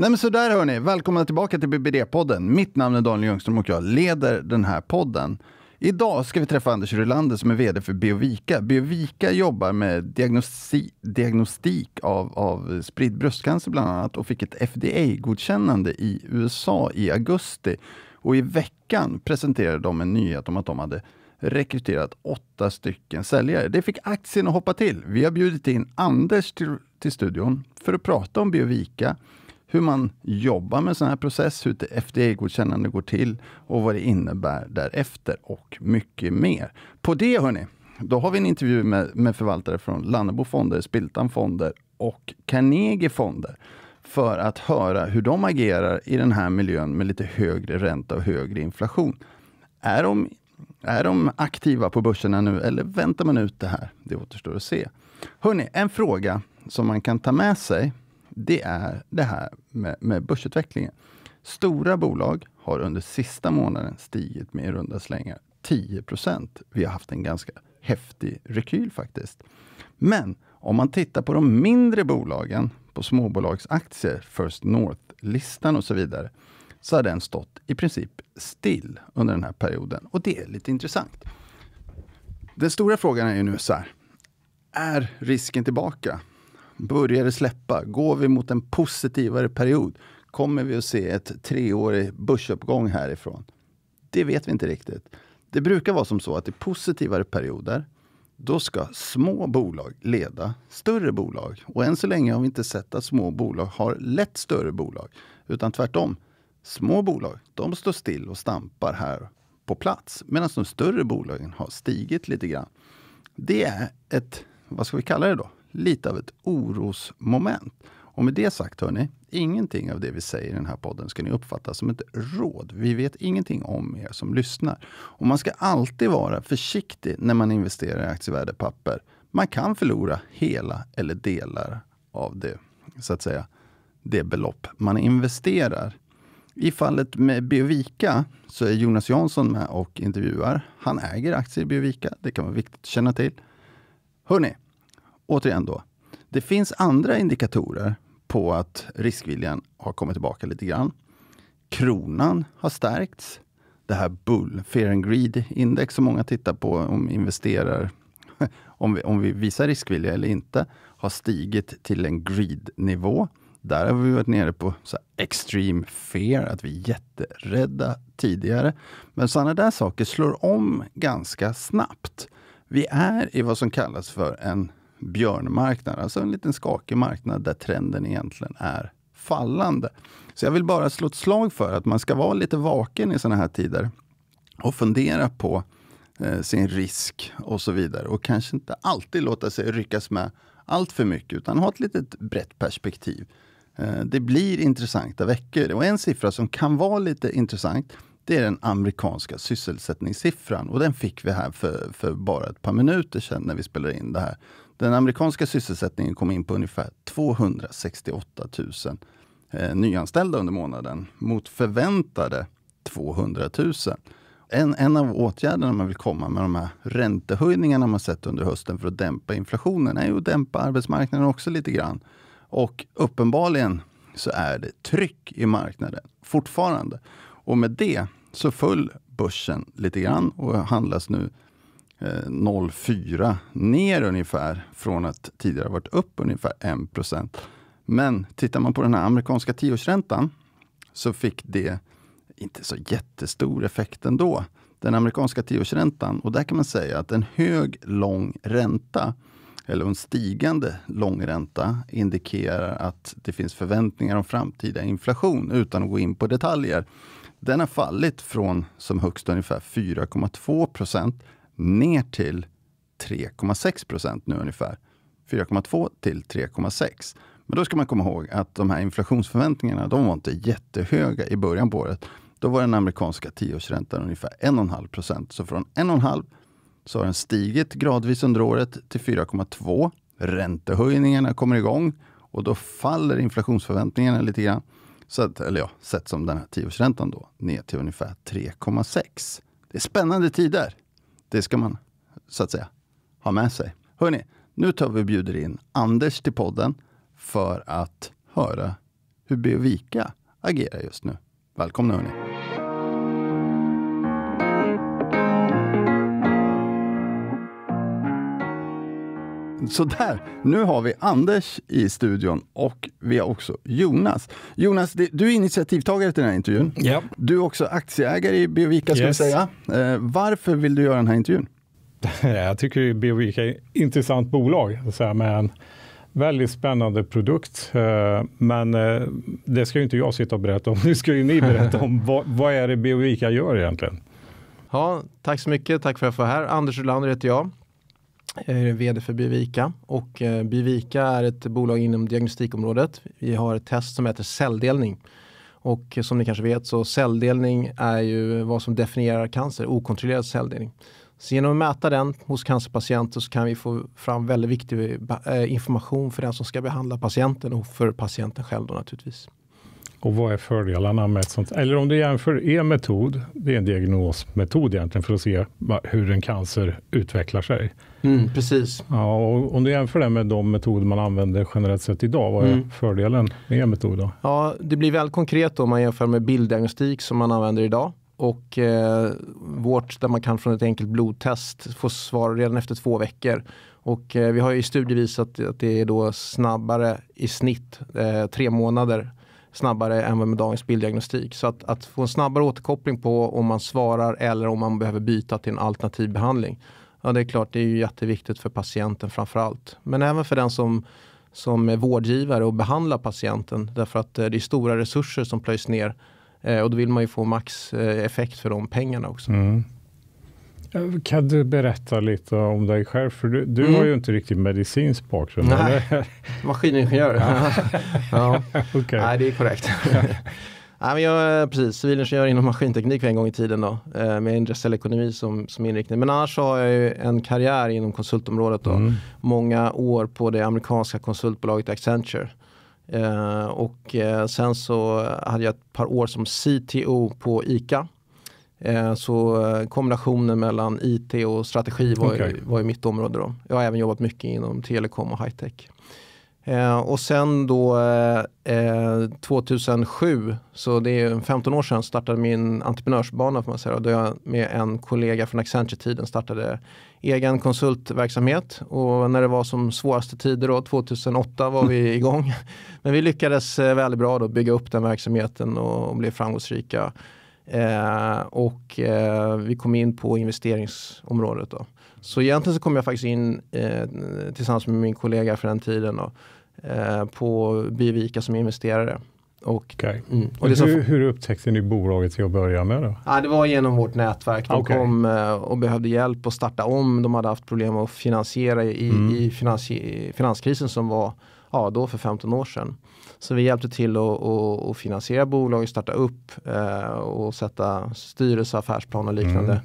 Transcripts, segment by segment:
Nej men sådär hörni, välkomna tillbaka till BBD-podden. Mitt namn är Daniel Ljungström och jag leder den här podden. Idag ska vi träffa Anders Rylander som är VD för Biovika. Biovika jobbar med diagnosti diagnostik av, av spridd bröstcancer bland annat och fick ett FDA-godkännande i USA i augusti. Och i veckan presenterade de en nyhet om att de hade rekryterat åtta stycken säljare. Det fick aktien att hoppa till. Vi har bjudit in Anders till, till studion för att prata om Biovika, hur man jobbar med sån här process, hur FDA-godkännande går till och vad det innebär därefter och mycket mer. På det hörni, då har vi en intervju med, med förvaltare från Lannebo Fonder, Spiltan Fonder och Carnegie Fonder för att höra hur de agerar i den här miljön med lite högre ränta och högre inflation. Är de, är de aktiva på börserna nu eller väntar man ut det här? Det återstår att se. Hörni, en fråga som man kan ta med sig det är det här med, med börsutvecklingen. Stora bolag har under sista månaden stigit med i runda slängar 10 procent. Vi har haft en ganska häftig rekyl faktiskt. Men om man tittar på de mindre bolagen, på småbolagsaktier, First North-listan och så vidare, så har den stått i princip still under den här perioden. Och det är lite intressant. Den stora frågan är ju nu så här, är risken tillbaka? börjar det släppa? Går vi mot en positivare period? Kommer vi att se ett treårig börsuppgång härifrån? Det vet vi inte riktigt. Det brukar vara som så att i positivare perioder, då ska små bolag leda större bolag. Och än så länge har vi inte sett att små bolag har lett större bolag. Utan tvärtom, små bolag, de står still och stampar här på plats. Medan de större bolagen har stigit lite grann. Det är ett, vad ska vi kalla det då? lite av ett orosmoment. Och med det sagt, hörni, ingenting av det vi säger i den här podden ska ni uppfatta som ett råd. Vi vet ingenting om er som lyssnar. Och man ska alltid vara försiktig när man investerar i aktievärdepapper. Man kan förlora hela eller delar av det, så att säga, det belopp man investerar. I fallet med Biovika så är Jonas Jansson med och intervjuar. Han äger aktier i Biovika. Det kan vara viktigt att känna till. Hörni, återigen då, det finns andra indikatorer på att riskviljan har kommit tillbaka lite grann. Kronan har stärkts. Det här Bull, Fear and Greed-index som många tittar på om investerar, om vi, om vi visar riskvilja eller inte, har stigit till en greed-nivå. Där har vi varit nere på så extreme fear, att vi är jätterädda tidigare. Men sådana där saker slår om ganska snabbt. Vi är i vad som kallas för en björnmarknad, alltså en liten skakig marknad där trenden egentligen är fallande. Så jag vill bara slå ett slag för att man ska vara lite vaken i sådana här tider och fundera på eh, sin risk och så vidare och kanske inte alltid låta sig ryckas med allt för mycket utan ha ett litet brett perspektiv. Eh, det blir intressanta veckor och en siffra som kan vara lite intressant det är den amerikanska sysselsättningssiffran och den fick vi här för, för bara ett par minuter sedan när vi spelade in det här. Den amerikanska sysselsättningen kom in på ungefär 268 000 eh, nyanställda under månaden mot förväntade 200 000. En, en av åtgärderna man vill komma med de här räntehöjningarna man sett under hösten för att dämpa inflationen är ju att dämpa arbetsmarknaden också lite grann. Och uppenbarligen så är det tryck i marknaden fortfarande. Och med det så föll börsen lite grann och handlas nu 0,4 eh, ner ungefär från att tidigare varit upp ungefär 1 Men tittar man på den här amerikanska tioårsräntan så fick det inte så jättestor effekt ändå. Den amerikanska tioårsräntan, och där kan man säga att en hög lång ränta eller en stigande lång ränta indikerar att det finns förväntningar om framtida inflation utan att gå in på detaljer. Den har fallit från som högst ungefär 4,2 ner till 3,6 procent nu ungefär. 4,2 till 3,6. Men då ska man komma ihåg att de här inflationsförväntningarna, de var inte jättehöga i början på året. Då var den amerikanska tioårsräntan ungefär 1,5 procent. Så från 1,5 så har den stigit gradvis under året till 4,2. Räntehöjningarna kommer igång och då faller inflationsförväntningarna lite grann. Så att, eller ja, sett som den här tioårsräntan då, ner till ungefär 3,6. Det är spännande tider. Det ska man så att säga ha med sig. Hörni, nu tar vi och bjuder in Anders till podden för att höra hur Bevika agerar just nu. Välkomna hörni. Sådär, nu har vi Anders i studion och vi har också Jonas. Jonas, du är initiativtagare till den här intervjun. Yep. Du är också aktieägare i Biovika. Yes. Ska säga. Eh, varför vill du göra den här intervjun? Jag tycker Biovika är ett intressant bolag med en väldigt spännande produkt. Eh, men eh, det ska ju inte jag sitta och berätta om. Nu ska ju ni berätta om vad, vad är det Biovika gör egentligen. Ja, tack så mycket. Tack för att jag får vara här. Anders Ulander heter jag. Jag eh, är VD för Bivika och eh, Bivika är ett bolag inom diagnostikområdet. Vi har ett test som heter celldelning. Och eh, som ni kanske vet så celldelning är ju vad som definierar cancer, okontrollerad celldelning. Så genom att mäta den hos cancerpatienter så kan vi få fram väldigt viktig information för den som ska behandla patienten och för patienten själv då naturligtvis. Och vad är fördelarna med ett sånt? Eller om du jämför er metod, det är en diagnosmetod egentligen för att se hur en cancer utvecklar sig. Mm, precis. Ja, och om du jämför det med de metoder man använder generellt sett idag, vad är mm. fördelen med er metod? Då? Ja, det blir väldigt konkret om man jämför med bilddiagnostik som man använder idag och eh, vårt där man kan från ett enkelt blodtest få svar redan efter två veckor. Och eh, vi har i studier visat att det är då snabbare i snitt eh, tre månader snabbare än med dagens bilddiagnostik. Så att, att, få en snabbare återkoppling på om man svarar eller om man behöver byta till en alternativ behandling. Ja, det är klart, det är ju jätteviktigt för patienten framför allt. Men även för den som, som är vårdgivare och behandlar patienten. Därför att eh, det är stora resurser som plöjs ner eh, och då vill man ju få max eh, effekt för de pengarna också. Mm. Kan du berätta lite om dig själv? För du, du mm. har ju inte riktigt medicinsk bakgrund. Nej, eller? maskiningenjör. ja. Okay. Nej, det är korrekt. Nej, men jag är precis civilingenjör inom maskinteknik för en gång i tiden då, eh, med industriell ekonomi som, som inriktning. Men annars så har jag ju en karriär inom konsultområdet. Då. Mm. Många år på det amerikanska konsultbolaget Accenture. Eh, och eh, sen så hade jag ett par år som CTO på ICA Eh, så eh, kombinationen mellan IT och strategi var, okay. ju, var ju mitt område. Då. Jag har även jobbat mycket inom telekom och high tech. Eh, och sen då 2007, så det är 15 år sedan, startade min entreprenörsbana får man säga. Då jag med en kollega från Accenture-tiden startade egen konsultverksamhet. Och när det var som svåraste tider då, 2008 var vi igång. Men vi lyckades väldigt bra då bygga upp den verksamheten och, och blev framgångsrika. Eh, och eh, vi kom in på investeringsområdet. Då. Så egentligen så kom jag faktiskt in eh, tillsammans med min kollega för den tiden då, eh, på Bivika som investerare. Och, okay. mm, och hur, som, hur, upptäckte ni bolaget till att börja med? Då? Ja, det var genom vårt nätverk. De okay. kom eh, och behövde hjälp att starta om. De hade haft problem att finansiera i, mm. i finans, finanskrisen som var ja, då för 15 år sedan. Så vi hjälpte till att, finansiera bolag, starta upp eh, och sätta styrelse, affärsplan och liknande. Mm.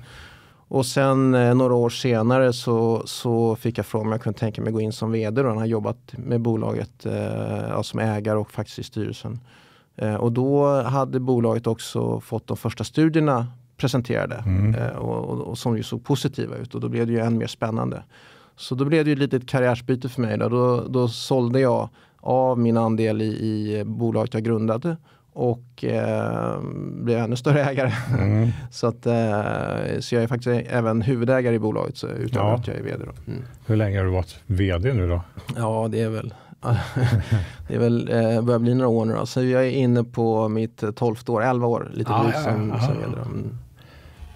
Och sen eh, några år senare så, så fick jag frågan om jag kunde tänka mig gå in som vd och han har jobbat med bolaget eh, som ägare och faktiskt i styrelsen. Eh, och då hade bolaget också fått de första studierna presenterade mm. Eh, och, och, och, som ju såg positiva ut och då blev det ju än mer spännande. Så då blev det ju ett litet karriärsbyte för mig. Då, då, då sålde jag av min andel i, i bolaget jag grundade och eh, blev ännu större ägare. Mm. så, att, eh, så jag är faktiskt även huvudägare i bolaget så utöver ja. att jag är vd. Mm. Hur länge har du varit vd nu då? Ja, det är väl det är väl, eh, börjar bli några år nu då. Så jag är inne på mitt tolfte år, elva år lite ah, drygt ja, som, ja, som mm. vd.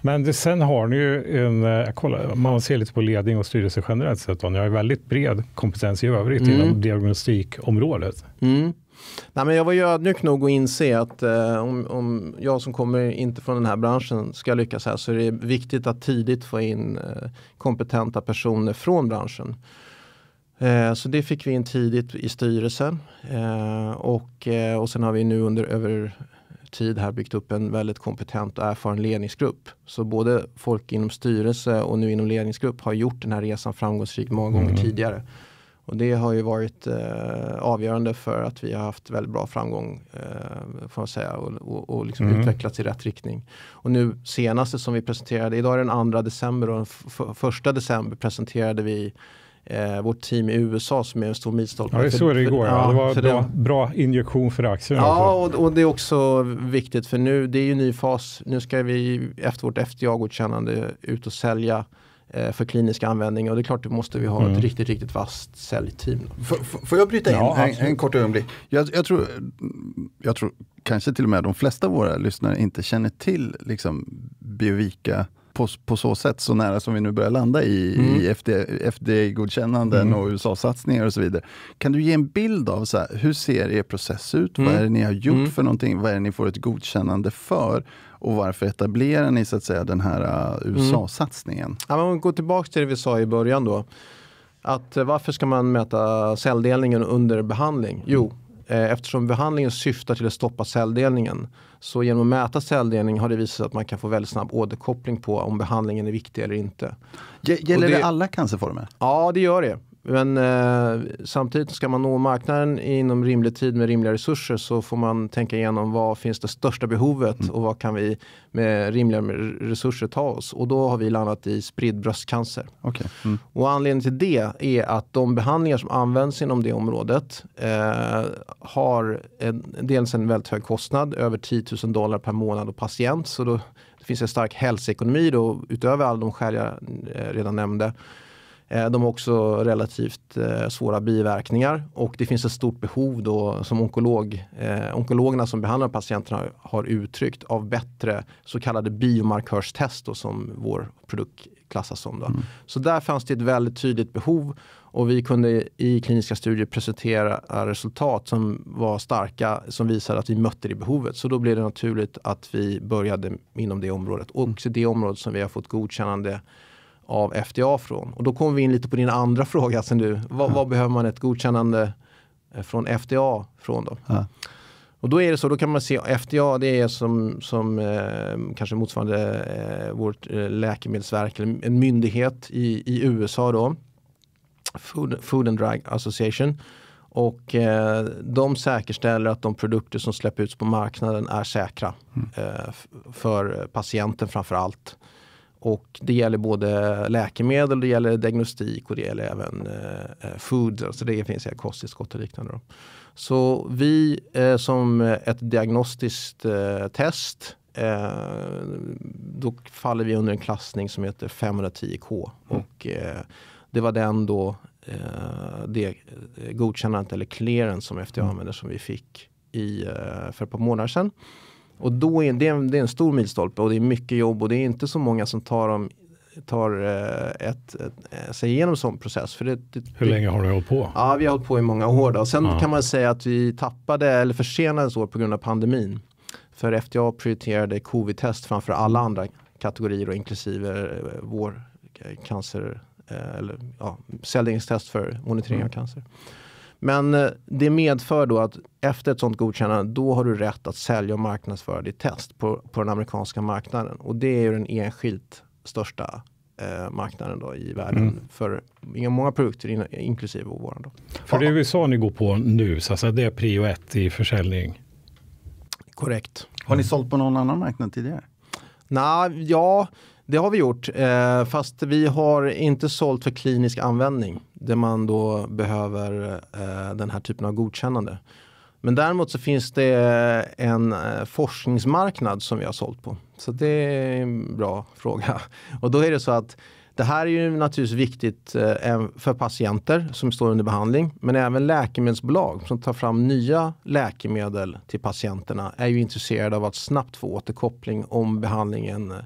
Men det, sen har ni ju en, eh, jag kollar, man ser lite på ledning och styrelse generellt sett, ni har ju väldigt bred kompetens i övrigt mm. inom diagnostikområdet. Mm. Nej, men jag var ju ödmjuk nog att inse att eh, om, om jag som kommer inte från den här branschen ska lyckas här så är det viktigt att tidigt få in eh, kompetenta personer från branschen. Eh, så det fick vi in tidigt i styrelsen eh, och, eh, och sen har vi nu under över tid här byggt upp en väldigt kompetent och erfaren ledningsgrupp. Så både folk inom styrelse och nu inom ledningsgrupp har gjort den här resan framgångsrikt många gånger mm. tidigare. Och det har ju varit eh, avgörande för att vi har haft väldigt bra framgång eh, får säga, och, och, och liksom mm. utvecklats i rätt riktning. Och nu senaste som vi presenterade, idag är den 2 december och den 1 december presenterade vi eh, vårt team i USA som är en stor milstolpe. Ja, det såg det igår. För, ja. Det var bra, den. bra injektion för aktierna. Ja, alltså. och, och, det är också viktigt för nu, det är ju ny fas. Nu ska vi efter vårt FDA-godkännande ut och sälja eh, för klinisk användning och det är klart, då måste vi ha mm. ett riktigt, riktigt vasst säljteam. Får jag bryta in ja, en, en, kort ögonblick? Jag, jag, tror, jag tror kanske till och med de flesta av våra lyssnare inte känner till liksom, Biovika på, på så sätt, så nära som vi nu börjar landa i, mm. i FDA-godkännanden mm. och USA-satsningar och så vidare. Kan du ge en bild av så här, hur ser er process ut? Mm. Vad är det ni har gjort mm. för någonting? Vad är det ni får ett godkännande för? Och varför etablerar ni så att säga den här uh, mm. USA-satsningen? Ja, om vi går tillbaka till det vi sa i början då. Att eh, varför ska man mäta celldelningen under behandling? Jo, Eh, eftersom behandlingen syftar till att stoppa celldelningen. Så genom att mäta celldelning har det visat sig att man kan få väldigt snabb återkoppling på om behandlingen är viktig eller inte. Gäller det, det alla cancerformer? Ja, det gör det. Men eh, samtidigt ska man nå marknaden inom rimlig tid med rimliga resurser så får man tänka igenom vad finns det största behovet mm. och vad kan vi med rimliga resurser ta oss? Och då har vi landat i spridd bröstcancer. Okay. Mm. Och anledningen till det är att de behandlingar som används inom det området eh, har en, dels en väldigt hög kostnad, över 10 000 dollar per månad och patient. Så då, det finns en stark hälsoekonomi då utöver all de skäl jag eh, redan nämnde. Eh, de har också relativt eh, svåra biverkningar och det finns ett stort behov då som onkolog, eh, onkologerna som behandlar patienterna har uttryckt av bättre så kallade biomarkörstest då, som vår produkt klassas som. Då. Mm. Så där fanns det ett väldigt tydligt behov och vi kunde i kliniska studier presentera resultat som var starka som visade att vi mötte det behovet. Så då blev det naturligt att vi började inom det området och mm. det området som vi har fått godkännande av FDA från. Och då kommer vi in lite på din andra fråga sen du. Vad, ja. vad behöver man ett godkännande eh, från FDA från då? Ja. Och då är det så, då kan man se FDA, det är som, som eh, kanske motsvarande eh, vårt eh, läkemedelsverk, eller en myndighet i, i USA då. Food, Food and Drug Association. Och eh, de säkerställer att de produkter som släpps ut på marknaden är säkra. Mm. Eh, för patienten framför allt. Och det gäller både läkemedel, det gäller diagnostik och det gäller även eh, eh food, alltså det finns här kosttillskott och liknande. Då. Så vi eh, som ett diagnostiskt eh, test eh, då faller vi under en klassning som heter 510K. Mm. Och eh, det var den då det godkännandet eller clearance som FDA mm. använder som vi fick i, för ett par månader sedan. Och då är det, det är en stor milstolpe och det är mycket jobb och det är inte så många som tar, om, tar eh, ett, ett, sig igenom sån process. För det, det, Hur länge har ni hållit på? Ja, vi har hållit på i många år. Då. Sen Aha. kan man säga att vi tappade eller försenades år på grund av pandemin. För FDA prioriterade covid-test framför alla andra kategorier och inklusive eh, vår eh, cancer eller ja, för monitorering mm. av cancer. Men eh, det medför då att efter ett sånt godkännande, då har du rätt att sälja och marknadsföra ditt test på, på den amerikanska marknaden. Och det är ju den enskilt största eh, marknaden då i världen mm. för många produkter in, inklusive vår. Då. För det är USA ni går på nu, så alltså det är prio ett i försäljning? Korrekt. Har ni sålt på någon annan marknad tidigare? Nej, ja, det har vi gjort. Eh, fast vi har inte sålt för klinisk användning. Där man då behöver eh, den här typen av godkännande. Men däremot så finns det en eh, forskningsmarknad som vi har sålt på. Så det är en bra fråga. Och då är det så att det här är ju naturligtvis viktigt eh, för patienter som står under behandling, men även läkemedelsbolag som tar fram nya läkemedel till patienterna är ju intresserade av att snabbt få återkoppling om behandlingen eh,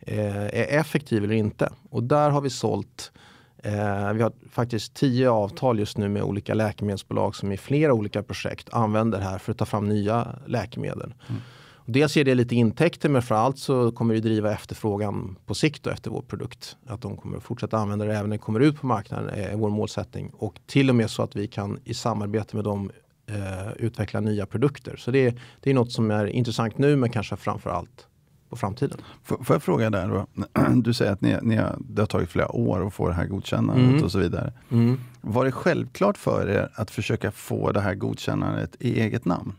Eh, är effektiv eller inte. Och där har vi sålt eh, vi har faktiskt tio avtal just nu med olika läkemedelsbolag som i flera olika projekt använder det här för att ta fram nya läkemedel. Mm. Dels ger det lite intäkter men framförallt så kommer det driva efterfrågan på sikt efter vår produkt. Att de kommer fortsätta använda det även när det kommer ut på marknaden är vår målsättning. Och till och med så att vi kan i samarbete med dem eh, utveckla nya produkter. Så det, det är något som är intressant nu men kanske framförallt på framtiden. F får jag fråga där då? Du säger att ni, ni har, det har tagit flera år att få det här godkännandet mm. och så vidare. Mm. Var det självklart för er att försöka få det här godkännandet i eget namn?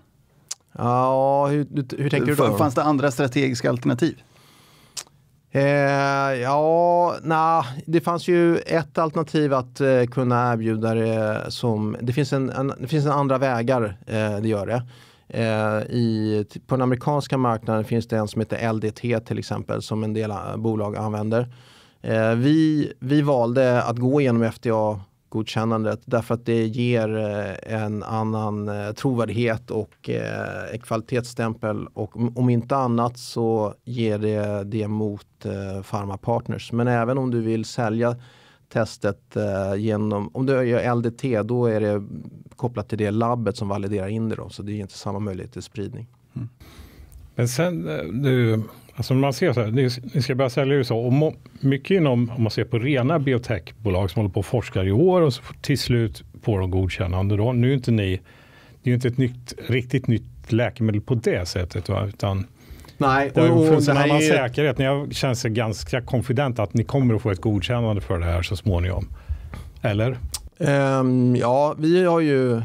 Ja, hur, hur tänker du då? Fanns det andra strategiska alternativ? Eh, ja, nah, det fanns ju ett alternativ att eh, kunna erbjuda det som... Det finns en, en, det finns en andra vägar, eh, det gör det. Eh, I, på den amerikanska marknaden finns det en som heter LDT till exempel som en del eh, bolag använder. Eh, vi, vi valde att gå igenom FDA godkännandet därför att det ger en annan trovärdighet och en kvalitetsstämpel och om inte annat så ger det det mot farmapartners. Men även om du vill sälja testet genom, om du gör LDT då är det kopplat till det labbet som validerar in det. Då, så det är inte samma möjlighet till spridning. Mm. Men sen, du, eh, alltså man ser så här, ni, ni ska börja sälja i USA och må, mycket inom, om man ser på rena biotechbolag som håller på och forskar i år och så till slut får de godkännande. Då. Nu är inte ni, det är ju inte ett nytt, riktigt nytt läkemedel på det sättet, va? utan Nej, det har funnits en annan säkerhet. Ni har, sig ganska konfident att ni kommer att få ett godkännande för det här så småningom. Eller? Um, ja, vi har ju...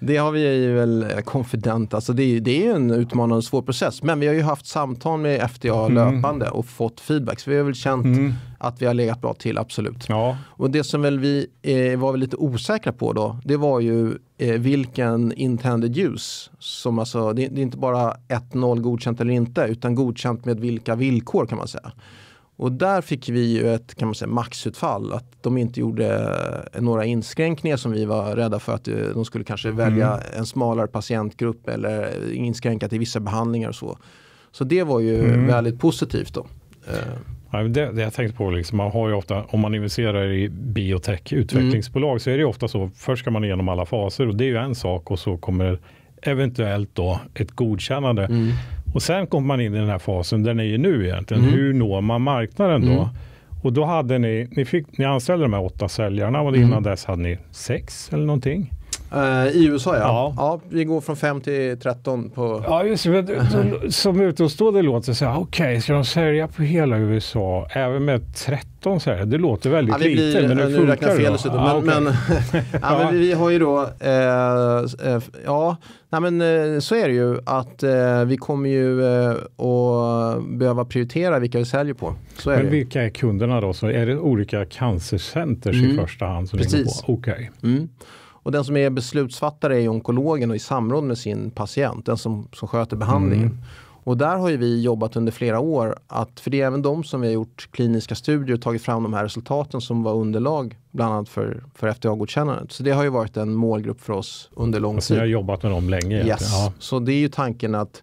det har vi ju väl eh, konfident. Alltså det, är, det är en utmanande och svår process. Men vi har ju haft samtal med FDA mm. löpande och fått feedback. Så vi har väl känt mm. att vi har legat bra till, absolut. Ja. Och det som väl vi eh, var väl lite osäkra på då, det var ju eh, vilken intended use. Som alltså, det, det är inte bara 1-0 godkänt eller inte, utan godkänt med vilka villkor kan man säga. Och där fick vi ju ett kan man säga, maxutfall, att de inte gjorde eh, några inskränkningar som vi var rädda för att eh, de skulle kanske mm. välja en smalare patientgrupp eller eh, inskränka till vissa behandlingar och så. Så det var ju mm. väldigt positivt då. det, det jag tänkte på, liksom, man har ju ofta, om man investerar i biotech, utvecklingsbolag, mm. så är det ofta så, först ska man igenom alla faser och det är ju en sak och så kommer eventuellt då ett godkännande. Mm. Och sen kom man in i den här fasen, där ni är nu egentligen. Mm. Hur når man marknaden då? Mm. Och då hade ni, ni, fick, ni anställde de här åtta säljarna och innan mm. dess hade ni sex eller någonting. Eh, I USA ja. ja. ja. Vi går från 5 till 13 på... Ja, just det. Som utomstående låter det så här, okej, okay, ska de sälja på hela USA även med 13 så här? Det låter väldigt ja, lite, men det funkar räknar fel dessutom. Men, ah, okay. men, ja, men vi har ju då, eh, eh ja, nej, men eh, så är det ju att eh, vi kommer ju eh, att behöva prioritera vilka vi säljer på. Så är men det. vilka är kunderna då? Så är det olika cancercenters mm. i första hand som Precis. på? Okej. Okay. Mm. Och den som är beslutsfattare är onkologen och i samråd med sin patient, den som, som sköter behandlingen. Mm. Och där har ju vi jobbat under flera år, att, för det är även de som vi har gjort kliniska studier och tagit fram de här resultaten som var underlag bland annat för, för FDA-godkännandet. Så det har ju varit en målgrupp för oss under lång alltså, tid. Ni har jobbat med dem länge? Yes. Ja. Så det är ju tanken att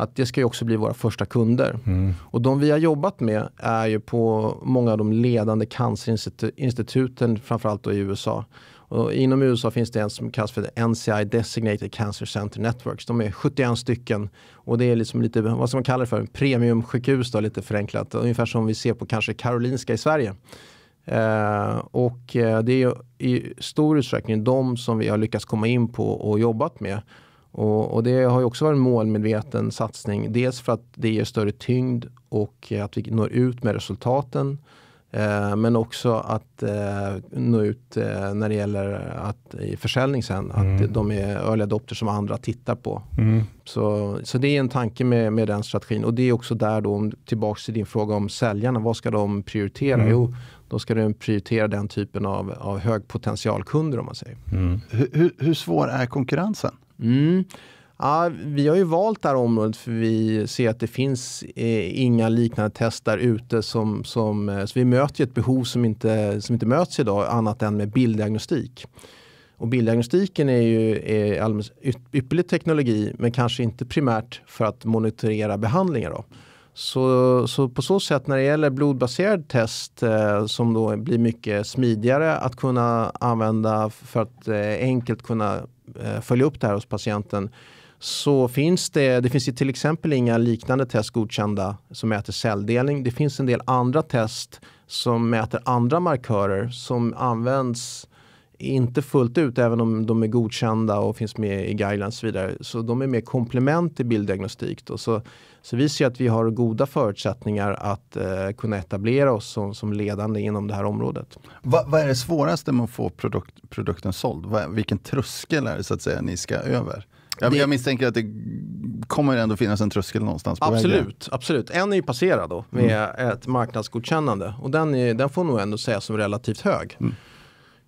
att det ska ju också bli våra första kunder. Mm. Och de vi har jobbat med är ju på många av de ledande cancerinstituten, framförallt då i USA. Och inom USA finns det en som kallas för NCI Designated Cancer Center Networks. De är 71 stycken och det är liksom lite, vad som man kalla det för, premiumsjukhus då, lite förenklat. Ungefär som vi ser på kanske Karolinska i Sverige. Eh, och eh, det är ju i stor utsträckning de som vi har lyckats komma in på och jobbat med. Och, och, det har ju också varit en målmedveten satsning. Dels för att det ger större tyngd och att vi når ut med resultaten. Eh, men också att eh, nå ut eh, när det gäller att, i försäljning sen. Mm. Att de är early adopters som andra tittar på. Mm. Så, så det är en tanke med, med den strategin. Och det är också där då, tillbaka till din fråga om säljarna. Vad ska de prioritera? Mm. Jo, då ska de prioritera den typen av, av högpotentialkunder om man säger. Mm. Hur, hur, hur svår är konkurrensen? Mm. Ja, vi har ju valt det här området för vi ser att det finns eh, inga liknande test där ute. Som, som, eh, så vi möter ett behov som inte, som inte möts idag annat än med bilddiagnostik. Och bilddiagnostiken är ju är alldeles ypperlig teknologi men kanske inte primärt för att monitorera behandlingar. Då. Så, så på så sätt när det gäller blodbaserad test eh, som då blir mycket smidigare att kunna använda för att eh, enkelt kunna eh, följa upp det här hos patienten så finns det, det finns ju till exempel inga liknande test godkända som mäter celldelning. Det finns en del andra test som mäter andra markörer som används inte fullt ut även om de är godkända och finns med i guidelines och så vidare. Så de är mer komplement till bilddiagnostik. Då. Så, så vi ser att vi har goda förutsättningar att eh, kunna etablera oss som, som, ledande inom det här området. Va, vad är det svåraste med att få produkt, produkten såld? Va, vilken tröskel är det så att säga ni ska över? Jag, det... jag misstänker att det kommer ändå finnas en tröskel någonstans på Absolut, vägen. absolut. En är ju passerad då med mm. ett marknadsgodkännande och den, är, den får nog ändå sägas som relativt hög. Mm.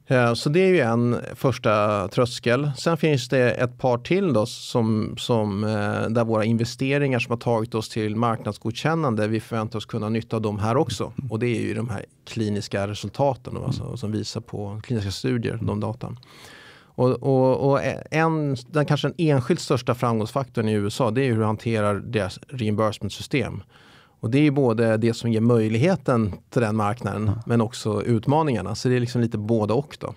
Eh, så det är ju en första tröskel. Sen finns det ett par till då som, som, eh, där våra investeringar som har tagit oss till marknadsgodkännande, vi förväntar oss kunna nytta av dem här också. Och det är ju de här kliniska resultaten då, alltså, som visar på kliniska studier, de datan. Och, och, och, en, den kanske den enskilt största framgångsfaktorn i USA det är hur du hanterar deras reimbursement-system. Och det är ju både det som ger möjligheten till den marknaden mm. men också utmaningarna. Så det är liksom lite både och. Då.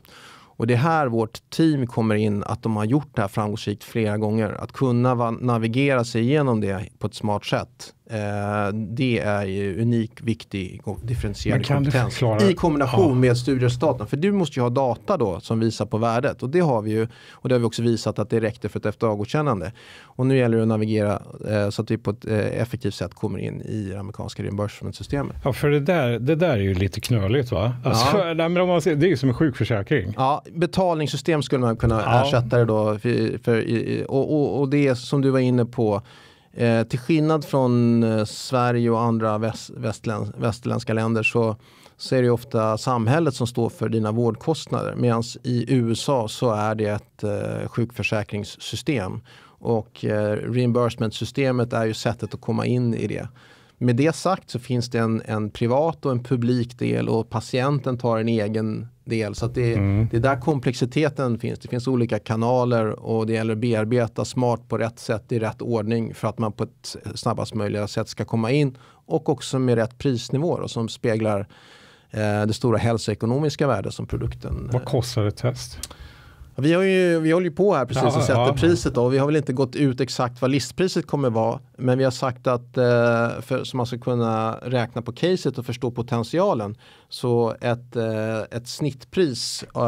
Och det är här vårt team kommer in, att de har gjort det här framgångsrikt flera gånger. Att kunna navigera sig igenom det på ett smart sätt Eh, det är ju unik, viktig och differentierad kompetens i kombination ja. med studieresultaten. För du måste ju ha data då som visar på värdet och det har vi ju. Och det har vi också visat att det räckte för ett FDA-godkännande. Och nu gäller det att navigera eh, så att vi på ett eh, effektivt sätt kommer in i det amerikanska reimbursement-systemet. Ja, för det där, det där är ju lite knöligt va? Alltså, ja. nej, men man ser, det är ju som en sjukförsäkring. Ja, betalningssystem skulle man kunna ja. ersätta det då. För, för, och, och, och det som du var inne på Eh, till skillnad från eh, Sverige och andra väst, västländ, västerländska länder så, så är det ofta samhället som står för dina vårdkostnader. Medan i USA så är det ett eh, sjukförsäkringssystem. Och eh, reimbursement-systemet är ju sättet att komma in i det. Med det sagt så finns det en, en privat och en publik del och patienten tar en egen del. Så det, mm. det är där komplexiteten finns. Det finns olika kanaler och det gäller att bearbeta smart på rätt sätt i rätt ordning för att man på ett snabbast möjliga sätt ska komma in och också med rätt prisnivåer och som speglar eh, det stora hälsoekonomiska värde som produkten. Vad kostar ett test? Vi, har ju, vi håller ju på här precis ja, och sätter ja, priset och Vi har väl inte gått ut exakt vad listpriset kommer vara. Men vi har sagt att eh, för, så man ska kunna räkna på caset och förstå potentialen. Så ett, eh, ett snittpris eh,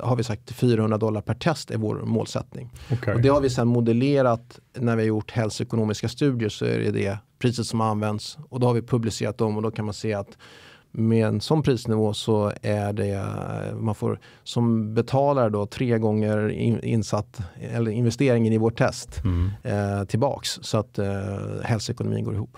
har vi sagt 400 dollar per test är vår målsättning. Okay. Och det har vi sedan modellerat när vi har gjort hälsoekonomiska studier så är det det priset som används och då har vi publicerat dem och då kan man se att med en sån prisnivå så är det man får som betalar då tre gånger insatt eller investeringen i vårt test mm. eh, tillbaks så att eh, hälsoekonomin går ihop.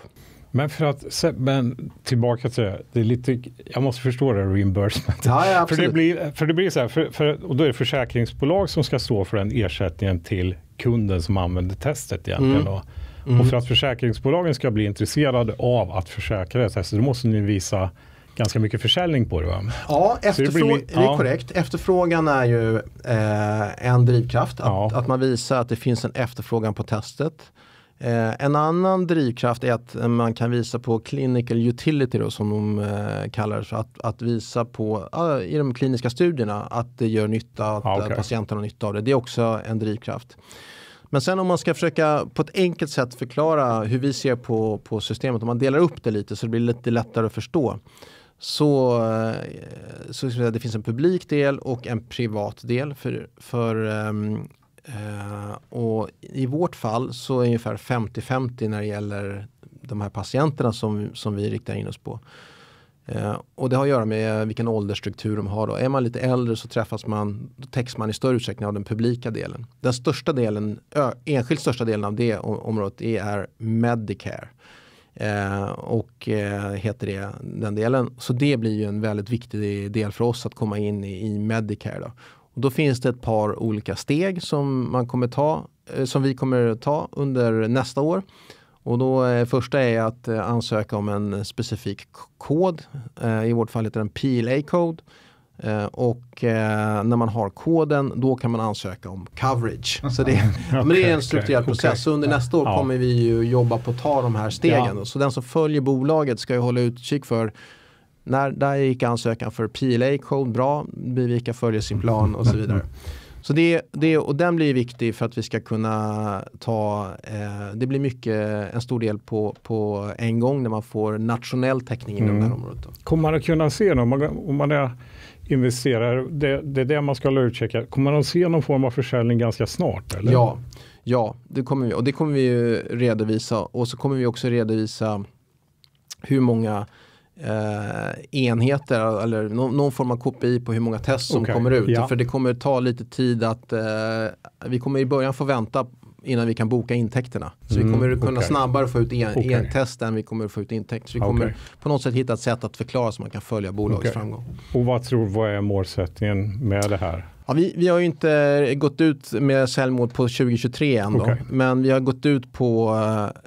Men för att, men tillbaka till det, är lite, jag måste förstå det här reimbursement. Ja, ja, för det blir, för det blir så här, för, för, och då är det försäkringsbolag som ska stå för den ersättningen till kunden som använder testet egentligen. Mm. Mm. Och för att försäkringsbolagen ska bli intresserade av att försäkra det testet, då måste ni visa ganska mycket försäljning på det va? Ja, efterfrågan, det, blir, ja. det, är korrekt. Efterfrågan är ju eh, en drivkraft. Att, ja. att, man visar att det finns en efterfrågan på testet. Eh, en annan drivkraft är att man kan visa på clinical utility då, som de eh, kallar det. Så att, att visa på eh, i de kliniska studierna att det gör nytta, att ja, okay. Eh, patienten har nytta av det. Det är också en drivkraft. Men sen om man ska försöka på ett enkelt sätt förklara hur vi ser på, på systemet, om man delar upp det lite så det blir lite lättare att förstå så, eh, så liksom det finns en publik del och en privat del. För, för, um, uh, och I vårt fall så är det ungefär 50-50 när det gäller de här patienterna som, som vi riktar in oss på. Uh, och det har att göra med vilken åldersstruktur de har. Då. Är man lite äldre så träffas man, då täcks man i större utsträckning av den publika delen. Den största delen, ö, enskilt största delen av det området är Medicare. Eh, och eh, heter det den delen. Så det blir ju en väldigt viktig del för oss att komma in i, i Medicare. Då. Och då finns det ett par olika steg som, man kommer ta, eh, som vi kommer ta under nästa år. Och då, eh, första är att eh, ansöka om en specifik kod. Eh, I vårt fall heter den PLA-kod. Eh, och eh, när man har koden då kan man ansöka om coverage. Så det, okay, men det är en strukturerad okay, process. Okay. Så under nästa år ja. kommer vi ju jobba på att ta de här stegen. Ja. Så den som följer bolaget ska ju hålla utkik för när, där gick ansökan för PLA Code bra, Bivika följer sin plan och så mm. vidare. Så det, det, och den blir viktig för att vi ska kunna ta, eh, det blir mycket, en stor del på, på en gång när man får nationell täckning inom mm. det här mm. området. Då. Kommer man att kunna se, om man, om man är investerare, det, det är det man ska hålla utkik Kommer de se någon form av försäljning ganska snart? Eller? Ja, ja det kommer vi, och det kommer vi ju redovisa och så kommer vi också redovisa hur många eh, enheter eller no, någon form av KPI på hur många test som okay. kommer ut. Ja. För det kommer ta lite tid att eh, vi kommer i början få vänta innan vi kan boka intäkterna. Så mm, vi kommer kunna okay. snabbare få ut en, okay. entest än vi kommer få ut intäkter. Så vi kommer på något sätt hitta ett sätt att förklara så man kan följa bolagets framgång. Och vad tror du, vad är målsättningen med det här? Ja, vi, vi, har ju inte gått ut med säljmål på 2023 än då, okay. men vi har gått ut på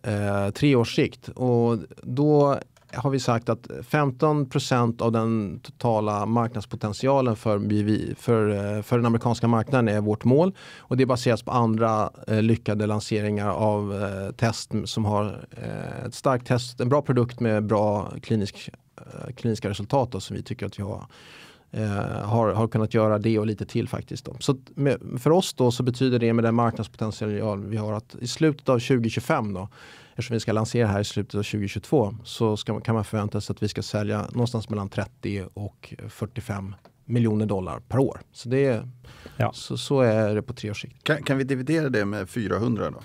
eh, tre års sikt och då har vi sagt att 15 av den totala marknadspotentialen för, för, eh, för den amerikanska marknaden är vårt mål. Och det baseras på andra eh, lyckade lanseringar av eh, test som har eh, ett starkt test, en bra produkt med bra klinisk, eh, kliniska resultat då, som vi tycker att vi har. Eh, har, har kunnat göra det och lite till faktiskt. Då. Så med, för oss då så betyder det med den marknadspotential vi har att i slutet av 2025 då eftersom vi ska lansera här i slutet av 2022 så ska, kan man förvänta sig att vi ska sälja någonstans mellan 30 och 45 miljoner dollar per år. Så, det är, ja. så, så, är det på tre års sikt. Kan, kan vi dividera det med 400 då?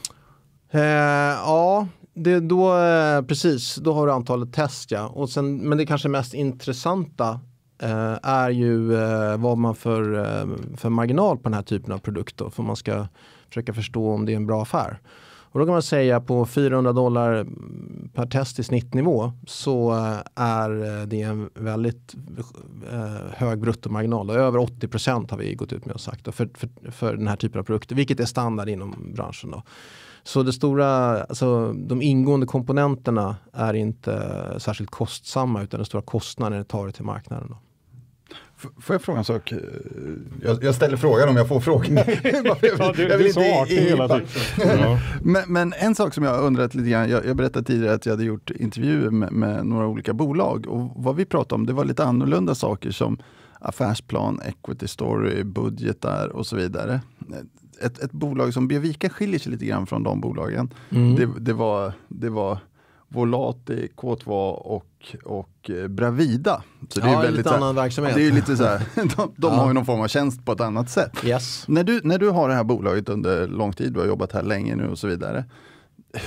Eh, ja, det, då, eh, precis. Då har du antalet test. Ja. Och sen, men det kanske mest intressanta eh, är ju eh, vad man för, eh, för marginal på den här typen av produkt. Då, för man ska försöka förstå om det är en bra affär. Och då kan man säga på 400 dollar per test i snittnivå så är eh, det en väldigt eh, hög bruttomarginal. Över 80 procent har vi gått ut med och sagt för, för, för, den här typen av produkter, vilket är standard inom branschen. Då. Så det stora, alltså, de ingående komponenterna är inte särskilt kostsamma utan den stora kostnaden tar det till marknaden. Då får jag fråga en sak? Jag, jag, ställer frågan om jag får frågan. ja, du, jag vill du inte hela tiden. ja. men, men, en sak som jag undrat lite grann, jag, jag berättade tidigare att jag hade gjort intervjuer med, med, några olika bolag och vad vi pratade om det var lite annorlunda saker som affärsplan, equity story, budgetar och så vidare. Ett, ett bolag som Björvika skiljer sig lite grann från de bolagen. Mm. Det, det, var, det var Volati, K2 och, och Eh, Bravida. Så det ja, är väldigt, lite här, annan verksamhet. Det är lite så här, de, de ja. har ju någon form av tjänst på ett annat sätt. Yes. När, du, när du har det här bolaget under lång tid, du har jobbat här länge nu och så vidare.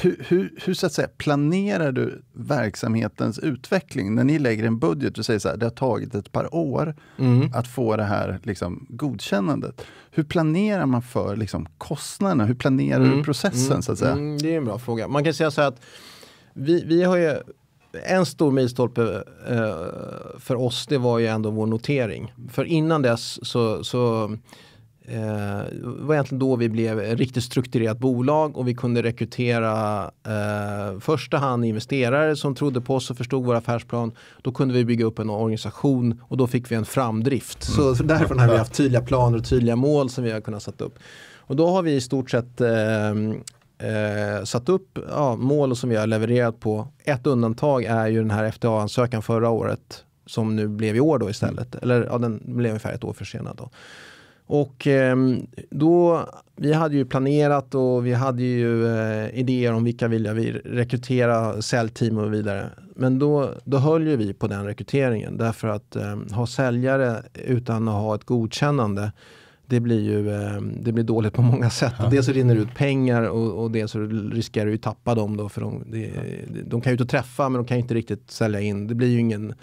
Hur, hur, hur så att säga, planerar du verksamhetens utveckling? När ni lägger en budget och säger så här, det har tagit ett par år mm. att få det här liksom, godkännandet. Hur planerar man för liksom, kostnaderna? Hur planerar mm. du processen? Mm. Så att säga? Mm, det är en bra fråga. Man kan säga så här att vi, vi har ju en stor milstolpe eh, för oss det var ju ändå vår notering. För innan dess så, så eh, var egentligen då vi blev ett riktigt strukturerat bolag och vi kunde rekrytera eh, första hand investerare som trodde på oss och förstod vår affärsplan. Då kunde vi bygga upp en organisation och då fick vi en framdrift. Mm. Så därför har vi haft tydliga planer och tydliga mål som vi har kunnat sätta upp. Och då har vi i stort sett eh, eh, satt upp ja, mål som vi har levererat på. Ett undantag är ju den här FTA-ansökan förra året som nu blev i år då istället. Mm. Eller ja, den blev ungefär ett år försenad. Då. Och eh, då, vi hade ju planerat och vi hade ju eh, idéer om vilka vilja vi rekrytera, säljteam och vidare. Men då, då höll ju vi på den rekryteringen därför att eh, ha säljare utan att ha ett godkännande det blir ju eh, det blir dåligt på många sätt. Ja. Dels så rinner det ut pengar och, och dels så riskerar du ju tappa dem då för de, det, de kan ju inte träffa men de kan ju inte riktigt sälja in. Det blir ju ingen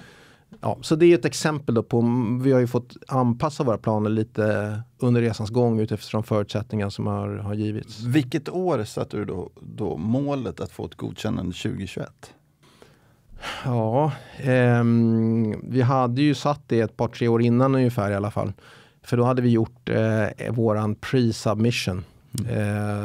Ja, så det är ett exempel på, vi har ju fått anpassa våra planer lite under resans gång utifrån förutsättningar som har, har givits. Vilket år satte du då, då målet att få ett godkännande 2021? Ja, eh, vi hade ju satt det ett par tre år innan ungefär i alla fall. För då hade vi gjort eh, våran pre-submission. Mm.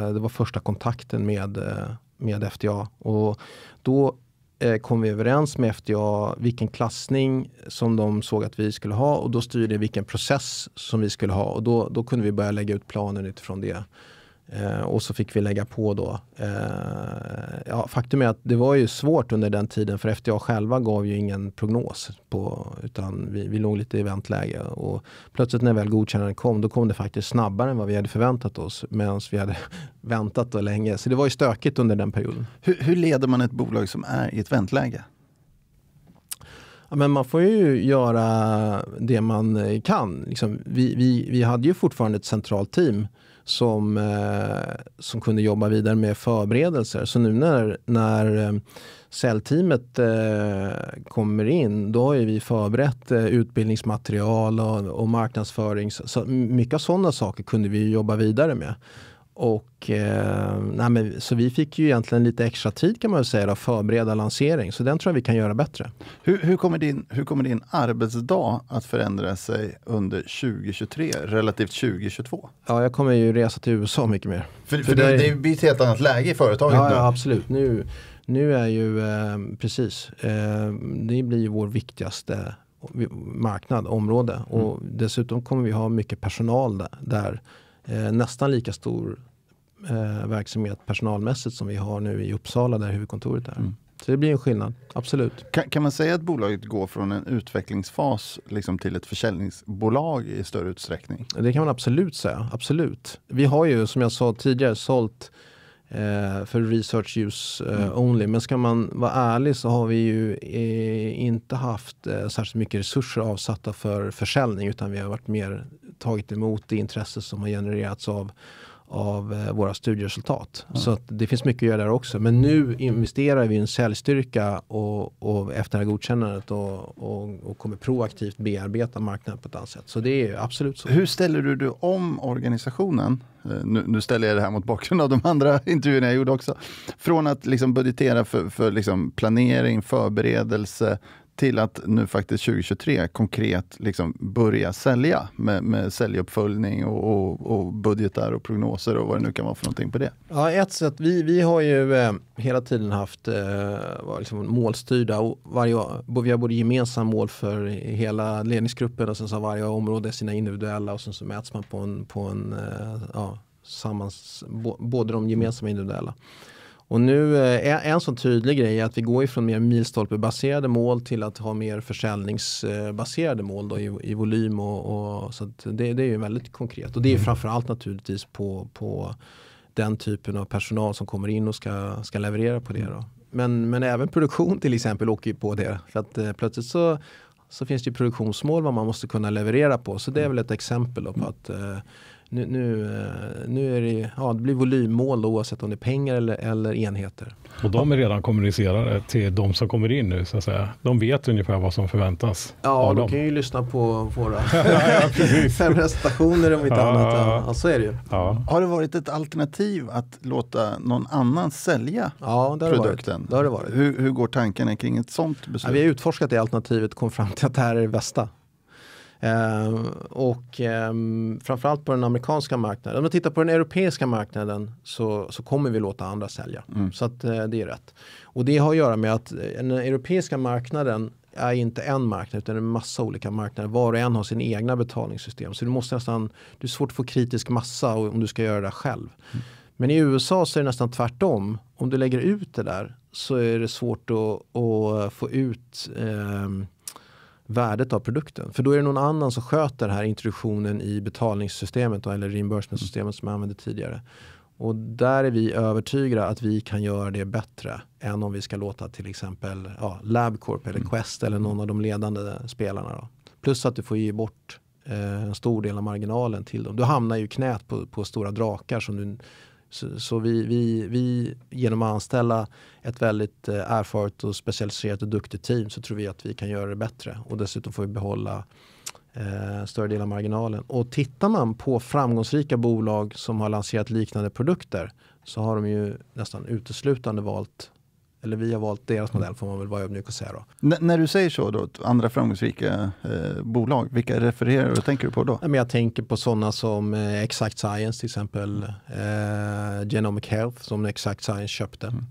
Eh, det var första kontakten med, eh, med FDA. Och då eh, kom vi överens med FDA vilken klassning som de såg att vi skulle ha och då styrde vilken process som vi skulle ha och då, då kunde vi börja lägga ut planen utifrån det. Eh, och så fick vi lägga på då. Eh, ja, faktum är att det var ju svårt under den tiden för FDA själva gav ju ingen prognos på utan vi, vi låg lite i väntläge och plötsligt när väl godkännandet kom då kom det faktiskt snabbare än vad vi hade förväntat oss medan vi hade väntat då länge. Så det var ju stökigt under den perioden. Hur, hur leder man ett bolag som är i ett väntläge? Ja, men man får ju göra det man kan. Liksom, vi, vi, vi hade ju fortfarande ett centralt team som, eh, som kunde jobba vidare med förberedelser. Så nu när, när säljteamet eh, eh, kommer in, då har ju vi förberett eh, utbildningsmaterial och, och marknadsföring. Så, så mycket sådana saker kunde vi jobba vidare med. Och, eh, nej men, så vi fick ju egentligen lite extra tid kan man säga, att förbereda lansering. Så den tror jag vi kan göra bättre. Hur, hur, kommer din, hur kommer din arbetsdag att förändra sig under 2023 relativt 2022? Ja, jag kommer ju resa till USA mycket mer. För, för, för det, det, blir ett helt annat läge i företaget ja, nu. Ja, absolut. Nu, nu är ju, eh, precis, eh, det blir ju vår viktigaste marknad, område. Mm. Och dessutom kommer vi ha mycket personal där, där eh, nästan lika stor eh, verksamhet personalmässigt som vi har nu i Uppsala där huvudkontoret är. Mm. Så det blir en skillnad, absolut. Kan, kan, man säga att bolaget går från en utvecklingsfas liksom, till ett försäljningsbolag i större utsträckning? Det kan man absolut säga, absolut. Vi har ju som jag sa tidigare sålt eh, för research use eh, mm. only. Men ska man vara ärlig så har vi ju eh, inte haft eh, särskilt mycket resurser avsatta för försäljning utan vi har varit mer tagit emot det intresse som har genererats av av eh, våra studieresultat. Mm. Så det finns mycket att göra där också. Men nu investerar vi i en säljstyrka och, och efter det här godkännandet och, och, och, kommer proaktivt bearbeta marknaden på ett annat sätt. Så det är absolut så. Hur ställer du dig om organisationen? Eh, nu, nu, ställer jag det här mot bakgrund av de andra intervjuerna jag gjorde också. Från att liksom budgetera för, för liksom planering, förberedelse, till att nu faktiskt 2023 konkret liksom börja sälja med, med säljuppföljning och, och, och, budgetar och prognoser och vad det nu kan vara för någonting på det? Ja, ett sätt, vi, vi har ju eh, hela tiden haft eh, liksom målstyrda och varje, vi har både gemensamma mål för hela ledningsgruppen och sen så har varje område sina individuella och sen så mäts man på en, på en eh, ja, sammans, bo, både de gemensamma och individuella. Och nu eh, är en sån tydlig grej är att vi går ifrån mer milstolpebaserade mål till att ha mer försäljningsbaserade mål då i, i volym. Och, och så det, det, är ju väldigt konkret och det är mm. framförallt naturligtvis på, på den typen av personal som kommer in och ska, ska leverera på det. Då. Mm. Men, men även produktion till exempel åker ju på det. För att eh, plötsligt så, så finns det produktionsmål vad man måste kunna leverera på. Så det är mm. väl ett exempel på att eh, nu, nu, eh, nu är det, ja, det blir volymmål oavsett om det är pengar eller, eller enheter. Och de är redan kommunicerade till de som kommer in nu så att säga. De vet ungefär vad som förväntas. Ja, de kan ju lyssna på våra fem recensioner om inte ja, annat. Ja, så är det ju. Ja. Har det varit ett alternativ att låta någon annan sälja ja, det produkten? Ja, Det har det varit. Hur, hur går tankarna kring ett sånt beslut? vi har utforskat det alternativet och kom fram till att det här är det bästa. Eh, och eh, framförallt på den amerikanska marknaden. Om man tittar på den europeiska marknaden så, så kommer vi låta andra sälja. Mm. Så att, eh, det är rätt. Och det har att göra med att eh, den europeiska marknaden är inte en marknad utan en massa olika marknader. Var och en har sin egna betalningssystem. Så du måste nästan, det är svårt att få kritisk massa om du ska göra det själv. Mm. Men i USA så är det nästan tvärtom. Om du lägger ut det där så är det svårt att, att få ut eh, värdet av produkten. För då är det någon annan som sköter den här introduktionen i betalningssystemet eller reimbursement-systemet som jag använde tidigare. Och där är vi övertygade att vi kan göra det bättre än om vi ska låta till exempel ja, Labcorp eller mm. Quest eller någon av de ledande spelarna. Då. Plus att du får ge bort eh, en stor del av marginalen till dem. Du hamnar ju knät på, på stora drakar som du så, så vi, vi, vi, genom att anställa ett väldigt eh, erfaret och specialiserat och duktigt team så tror vi att vi kan göra det bättre. Och dessutom får vi behålla eh, större del av marginalen. Och tittar man på framgångsrika bolag som har lanserat liknande produkter så har de ju nästan uteslutande valt eller vi har valt deras modell får man väl vara ödmjuk och säga då. när du säger så då, andra framgångsrika eh, bolag, vilka refererar du och tänker du på då? jag tänker på sådana som eh, Exact Science till exempel, mm. eh, Genomic Health som Exact Science köpte. Mm.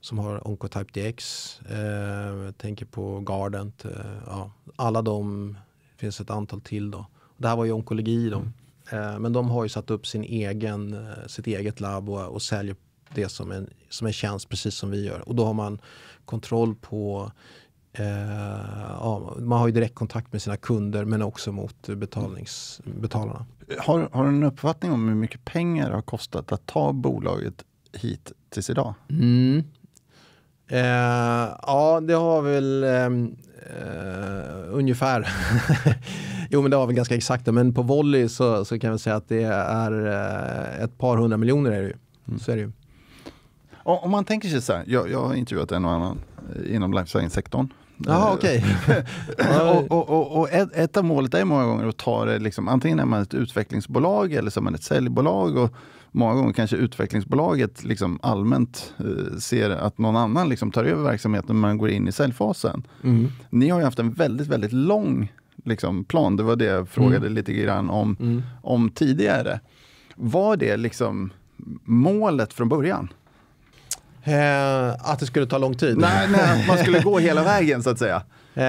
Som har Oncotype DX, eh, jag tänker på Gardent, eh, ja, alla de, finns ett antal till då. Det här var ju onkologi då. Mm. Eh, men de har ju satt upp sin egen, sitt eget labb och, och säljer det som en, som en tjänst precis som vi gör. Och då har man kontroll på eh, ja, man har ju direktkontakt med sina kunder men också mot betalarna. Har, har du en uppfattning om hur mycket pengar det har kostat att ta bolaget hit tills idag? Mm. Eh, ja, det har väl ehm, eh, ungefär. jo, men det har väl ganska exakt. Men på volley så, så kan vi säga att det är eh, ett par hundra miljoner. Är det ju. Mm. Så är det ju. Om man tänker sig så här, jag, jag har intervjuat en och annan eh, inom life science-sektorn. Jaha, eh, okej. Okay. och, och, och, och ett, ett, av målet är många gånger att ta det, liksom, antingen är man ett utvecklingsbolag eller så är man ett säljbolag. Och många gånger kanske utvecklingsbolaget liksom allmänt eh, ser att någon annan liksom tar över verksamheten när man går in i säljfasen. Mm. Ni har ju haft en väldigt, väldigt lång liksom, plan. Det var det jag frågade mm. lite grann om, mm. om tidigare. Var det liksom målet från början? Eh, att det skulle ta lång tid? Nej, nej, man skulle gå hela vägen så att säga. Eh,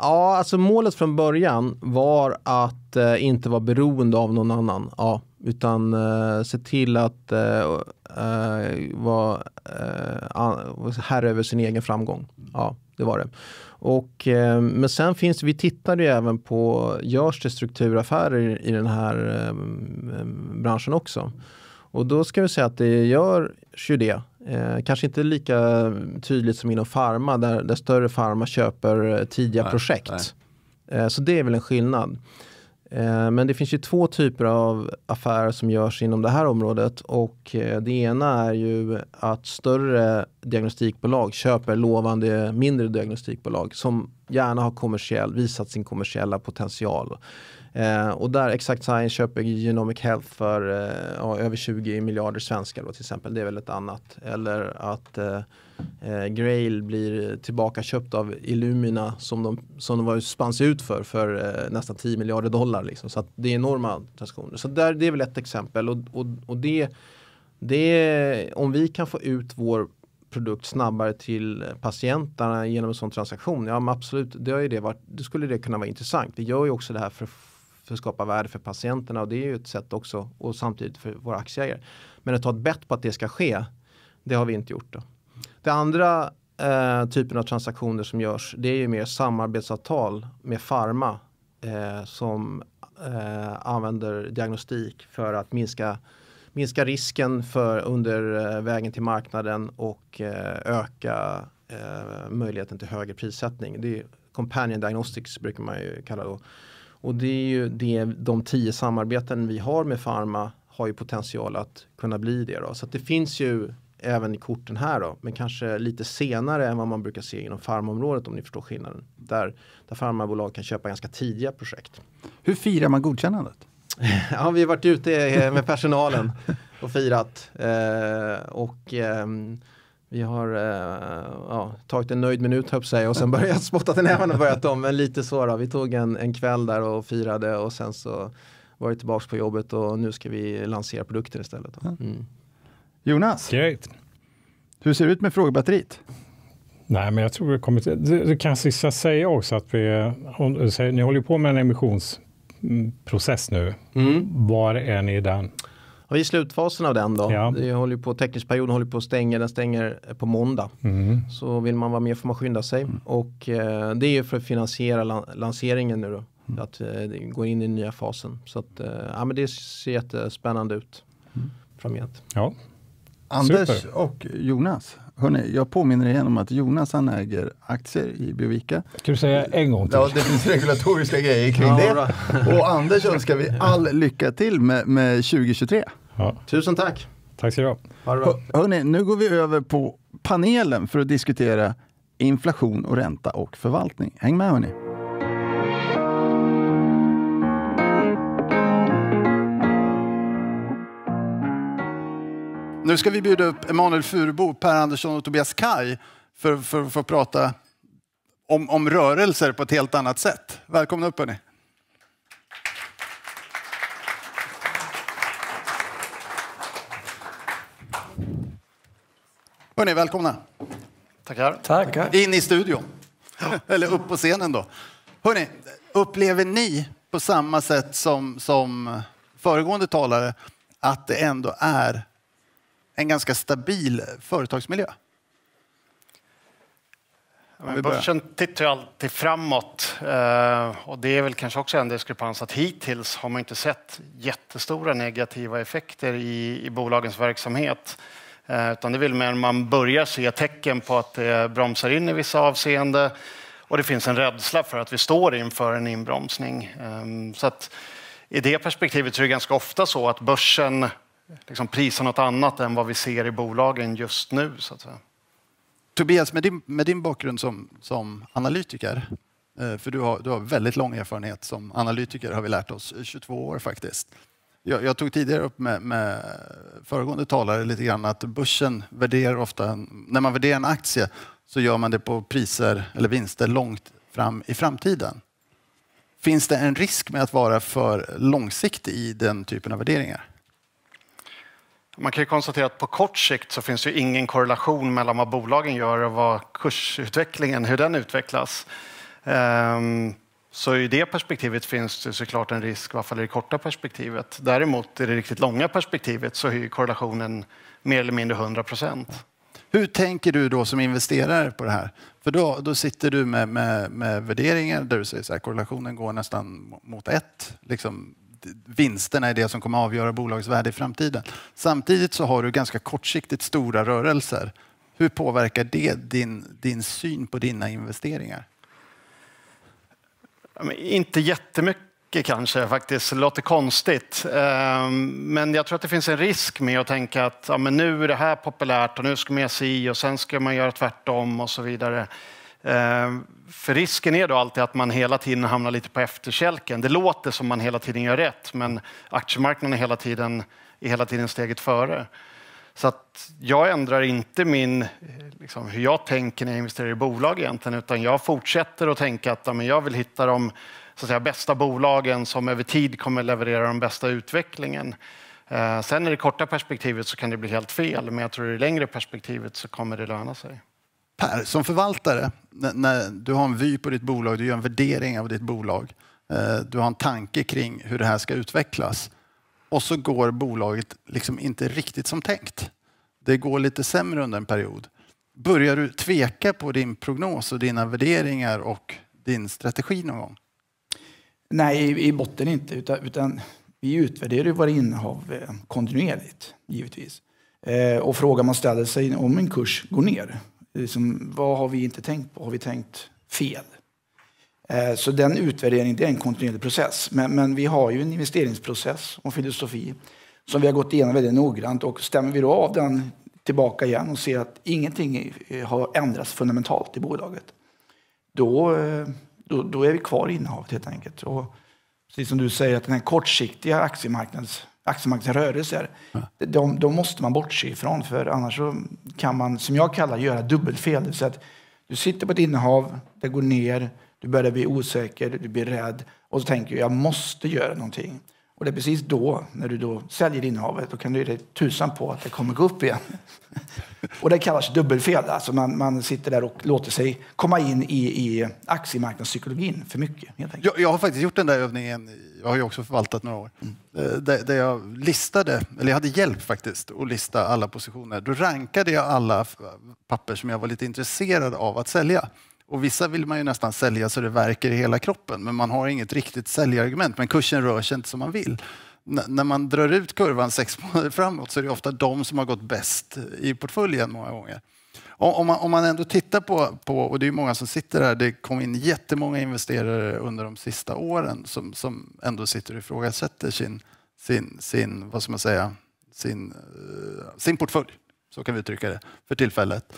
ja, alltså målet från början var att eh, inte vara beroende av någon annan. Ja, utan eh, se till att eh, eh, vara eh, herre över sin egen framgång. Ja, det var det. Och, ehm, men sen finns, vi tittade ju även på, görs det strukturaffärer i den här ehm, ehm, branschen också? Och då ska vi säga att det görs ju det Eh, kanske inte lika tydligt som inom farma där, där större farma köper eh, tidiga nej, projekt. Nej. Eh, så det är väl en skillnad. Eh, men det finns ju två typer av affärer som görs inom det här området och eh, det ena är ju att större diagnostikbolag köper lovande mindre diagnostikbolag som gärna har kommersiell, visat sin kommersiella potential Eh, och där Exact Science köper Genomic Health för eh, över 20 miljarder svenskar då, till exempel. Det är väl ett annat. Eller att eh, eh Grail blir tillbaka köpt av Illumina som de, som de var, spanns ut för, för eh, nästan 10 miljarder dollar. Liksom. Så det är enorma transaktioner. Så där, det är väl ett exempel. Och, och, och det, det, om vi kan få ut vår produkt snabbare till patienterna genom en sån transaktion. Ja, men absolut, det, har ju det, varit, det skulle det kunna vara intressant. Vi gör ju också det här för för att skapa värde för patienterna och det är ju ett sätt också och samtidigt för våra aktieägare. Men att ta ett bett på att det ska ske, det har vi inte gjort. Då. Det andra eh, typen av transaktioner som görs, det är ju mer samarbetsavtal med farma eh, som eh, använder diagnostik för att minska minska risken för under eh, vägen till marknaden och eh, öka eh, möjligheten till högre prissättning. Det är companion diagnostics brukar man ju kalla det. Och det är ju det, de tio samarbeten vi har med Pharma har ju potential att kunna bli det. Då. Så det finns ju även i korten här då, men kanske lite senare än vad man brukar se inom farmområdet om ni förstår skillnaden. Där, där farmabolag kan köpa ganska tidiga projekt. Hur firar man godkännandet? ja, vi har varit ute med personalen och firat. Eh, och, eh, vi har eh, ja, tagit en nöjd minut höll säga och sen börjat spotta till näven och börjat om. Men lite så då. Vi tog en, en kväll där och firade och sen så var jag tillbaka på jobbet och nu ska vi lansera produkten istället. Mm. Jonas, Correct. hur ser det ut med frågebatteriet? Nej, men jag tror vi kommit... Det, det kan sista säga också att vi... Ni håller på med en emissionsprocess nu. Mm. Var är ni i den? Och I slutfasen av den då, ja. det håller på, teckningsperioden håller på att stänga, den stänger på måndag. Mm. Så vill man vara med får man skynda sig. Mm. Och eh, det är ju för att finansiera lan lanseringen nu då. Mm. Att eh, gå in i den nya fasen. Så att, eh, ja, men det ser jättespännande ut mm. framgent. Ja. Anders Super. och Jonas, Hörrni, jag påminner igen om att Jonas han äger aktier i Biovica. Ska du säga en gång till? Ja, det finns regulatoriska grejer kring ja, det. Och Anders önskar vi all lycka till med, med 2023. Ja. Tusen tack. Tack ska du ha. ha Hör, hörni, nu går vi över på panelen för att diskutera inflation och ränta och förvaltning. Häng med hörni. Nu ska vi bjuda upp Emanuel Furubo, Per Andersson och Tobias Kaj för, att få prata om, om rörelser på ett helt annat sätt. Välkomna upp hörni. Hörni, välkomna. Tackar. Tackar. In i studion. Eller upp på scenen då. Hörni, upplever ni på samma sätt som, som föregående talare att det ändå är en ganska stabil företagsmiljö? börsen tittar ju alltid framåt eh, och det är väl kanske också en diskrepans att hittills har man inte sett jättestora negativa effekter i, i bolagens verksamhet. Eh, utan det vill mer man börjar se tecken på att det bromsar in i vissa avseenden och det finns en rädsla för att vi står inför en inbromsning. Ehm, så att i det perspektivet är det ganska ofta så att börsen liksom prisar något annat än vad vi ser i bolagen just nu. Så att säga. Tobias, med din, med din bakgrund som, som analytiker, eh, för du har, du har väldigt lång erfarenhet som analytiker har vi lärt oss, 22 år faktiskt. Jag, jag, tog tidigare upp med, med, föregående talare lite grann att börsen värderar ofta, när man värderar en aktie så gör man det på priser eller vinster långt fram i framtiden. Finns det en risk med att vara för långsiktig i den typen av värderingar? Man kan konstatera att på kort sikt så finns ju ingen korrelation mellan vad bolagen gör och vad kursutvecklingen, hur den utvecklas. Ehm, så i det perspektivet finns det såklart en risk, i alla fall i det korta perspektivet. Däremot i det riktigt långa perspektivet så är korrelationen mer eller mindre 100 procent. Hur tänker du då som investerare på det här? För då, då sitter du med, med, med värderingar där du säger att korrelationen går nästan mot ett. Liksom, vinsterna är det som kommer avgöra bolagets värde i framtiden. Samtidigt så har du ganska kortsiktigt stora rörelser. Hur påverkar det din, din syn på dina investeringar? inte jättemycket kanske faktiskt, det låter konstigt. Ehm, men jag tror att det finns en risk med att tänka att ja, men nu är det här populärt och nu ska man göra i och sen ska man göra tvärtom och så vidare. Ehm, för risken är då alltid att man hela tiden hamnar lite på efterkälken. Det låter som man hela tiden gör rätt, men aktiemarknaden är hela tiden, är hela tiden steget före. Så att jag ändrar inte min, eh, liksom, hur jag tänker när jag investerar i bolag egentligen, utan jag fortsätter att tänka att ja, men jag vill hitta de så att säga, bästa bolagen som över tid kommer leverera den bästa utvecklingen. Eh, sen i det korta perspektivet så kan det bli helt fel, men jag tror i det längre perspektivet så kommer det löna sig. Per, som förvaltare, när du har en vy på ditt bolag, du gör en värdering av ditt bolag, eh, du har en tanke kring hur det här ska utvecklas och så går bolaget liksom inte riktigt som tänkt. Det går lite sämre under en period. Börjar du tveka på din prognos och dina värderingar och din strategi någon gång? Nej, i botten inte. Utan, utan vi utvärderar våra innehav eh, kontinuerligt, givetvis. Eh, och frågan man ställer sig om en kurs går ner, liksom, vad har vi inte tänkt på? Har vi tänkt fel? Eh, så den utvärderingen det är en kontinuerlig process. Men, men, vi har ju en investeringsprocess och filosofi som vi har gått igenom väldigt noggrant och stämmer vi då av den tillbaka igen och ser att ingenting har ändrats fundamentalt i bolaget, då, eh, då, då är vi kvar i innehavet helt enkelt. Och precis som du säger, att den här kortsiktiga aktiemarknadens, aktiemarknadens rörelser, de, de, måste man bortse ifrån för annars kan man, som jag kallar göra dubbelfel. Det vill säga att du sitter på ett innehav, det går ner, du börjar bli osäker, du blir rädd och så tänker du jag måste göra någonting. Och det är precis då, när du då säljer innehavet, då kan du ge dig tusan på att det kommer gå upp igen. och det kallas dubbelfel, alltså man, man sitter där och låter sig komma in i, i aktiemarknadspsykologin för mycket. Jag, jag, har faktiskt gjort den där övningen, jag har ju också förvaltat några år, mm. Eh, där, där, jag listade, eller jag hade hjälp faktiskt att lista alla positioner. Då rankade jag alla papper som jag var lite intresserad av att sälja. Och vissa vill man ju nästan sälja så det verkar i hela kroppen, men man har inget riktigt säljargument. Men kursen rör sig inte som man vill. N när man drar ut kurvan sex månader framåt så är det ofta de som har gått bäst i portföljen många gånger. om, man, om man ändå tittar på, på, och det är många som sitter här, det kom in jättemånga investerare under de sista åren som, som ändå sitter och ifrågasätter sin, sin, sin, vad ska man säga, sin, eh, sin portfölj. Så kan vi uttrycka det för tillfället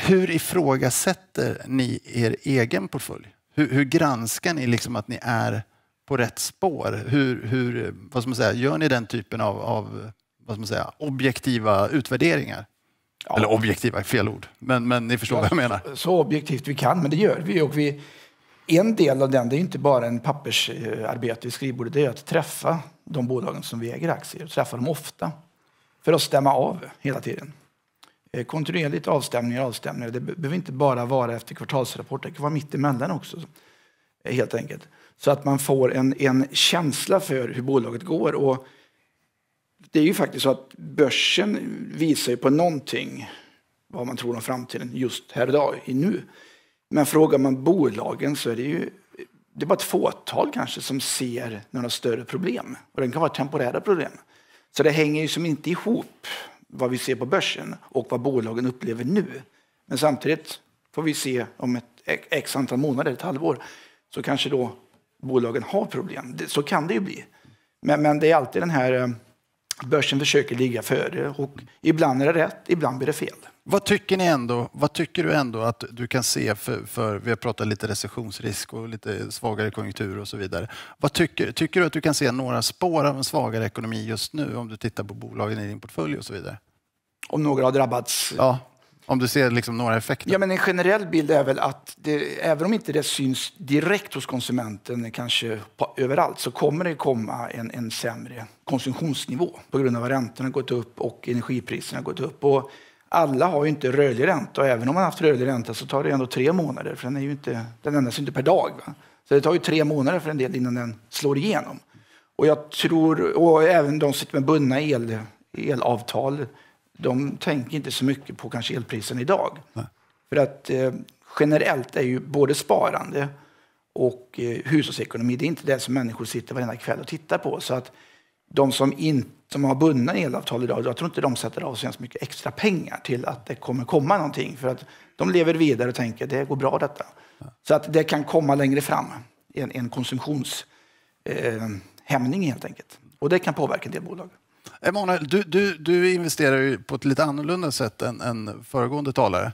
hur ifrågasätter ni er egen portfölj? Hur, hur granskar ni liksom att ni är på rätt spår? Hur, hur, vad ska man säga, gör ni den typen av, av vad ska man säga, objektiva utvärderingar? Ja. Eller objektiva, fel ord. Men, men ni förstår ja, vad jag menar. Så, så objektivt vi kan, men det gör vi. Och vi en del av den, det är inte bara en pappersarbete i skrivbordet, det är att träffa de bolagen som vi äger aktier, träffa dem ofta för att stämma av hela tiden. Eh, kontinuerligt avstämningar och avstämningar. Det behöver inte bara vara efter kvartalsrapporter, det kan vara mitt emellan också. Eh, helt enkelt. Så att man får en, en känsla för hur bolaget går. Och det är ju faktiskt så att börsen visar ju på någonting vad man tror om framtiden just här idag, i nu. Men frågar man bolagen så är det ju det är bara ett fåtal kanske som ser några större problem. Och det kan vara temporära problem. Så det hänger ju som inte ihop vad vi ser på börsen och vad bolagen upplever nu. Men samtidigt får vi se om ett x antal månader, ett halvår, så kanske då bolagen har problem. Så kan det ju bli. Men, men det är alltid den här eh, Börsen försöker ligga före och ibland är det rätt, ibland blir det fel. Vad tycker, ni ändå, vad tycker du ändå att du kan se för, för, vi har pratat lite recessionsrisk och lite svagare konjunktur och så vidare. Vad tycker, tycker du att du kan se några spår av en svagare ekonomi just nu om du tittar på bolagen i din portfölj och så vidare? Om några har drabbats? Ja. Om du ser liksom några effekter? Ja, men en generell bild är väl att det, även om inte det syns direkt hos konsumenten, kanske på, överallt, så kommer det komma en, en sämre konsumtionsnivå på grund av att räntorna gått upp och energipriserna gått upp. Och alla har ju inte rörlig ränta och även om man har haft rörlig ränta så tar det ändå tre månader för den, är ju inte, den ändras ju inte per dag. Va? Så det tar ju tre månader för en del innan den slår igenom. Och jag tror, och även de som sitter med bundna el, elavtal, de tänker inte så mycket på kanske elprisen idag. Nej. För att eh, generellt är ju både sparande och eh, hushållsekonomi, det är inte det som människor sitter varenda kväll och tittar på. Så att de som, in, som har bundna elavtal idag, jag tror inte de sätter av så mycket extra pengar till att det kommer komma någonting. För att de lever vidare och tänker att det går bra detta. Ja. Så att det kan komma längre fram, en, en konsumtionshämning eh, helt enkelt. Och det kan påverka en del bolag. Emanuel, du, du, du investerar ju på ett lite annorlunda sätt än, än föregående talare.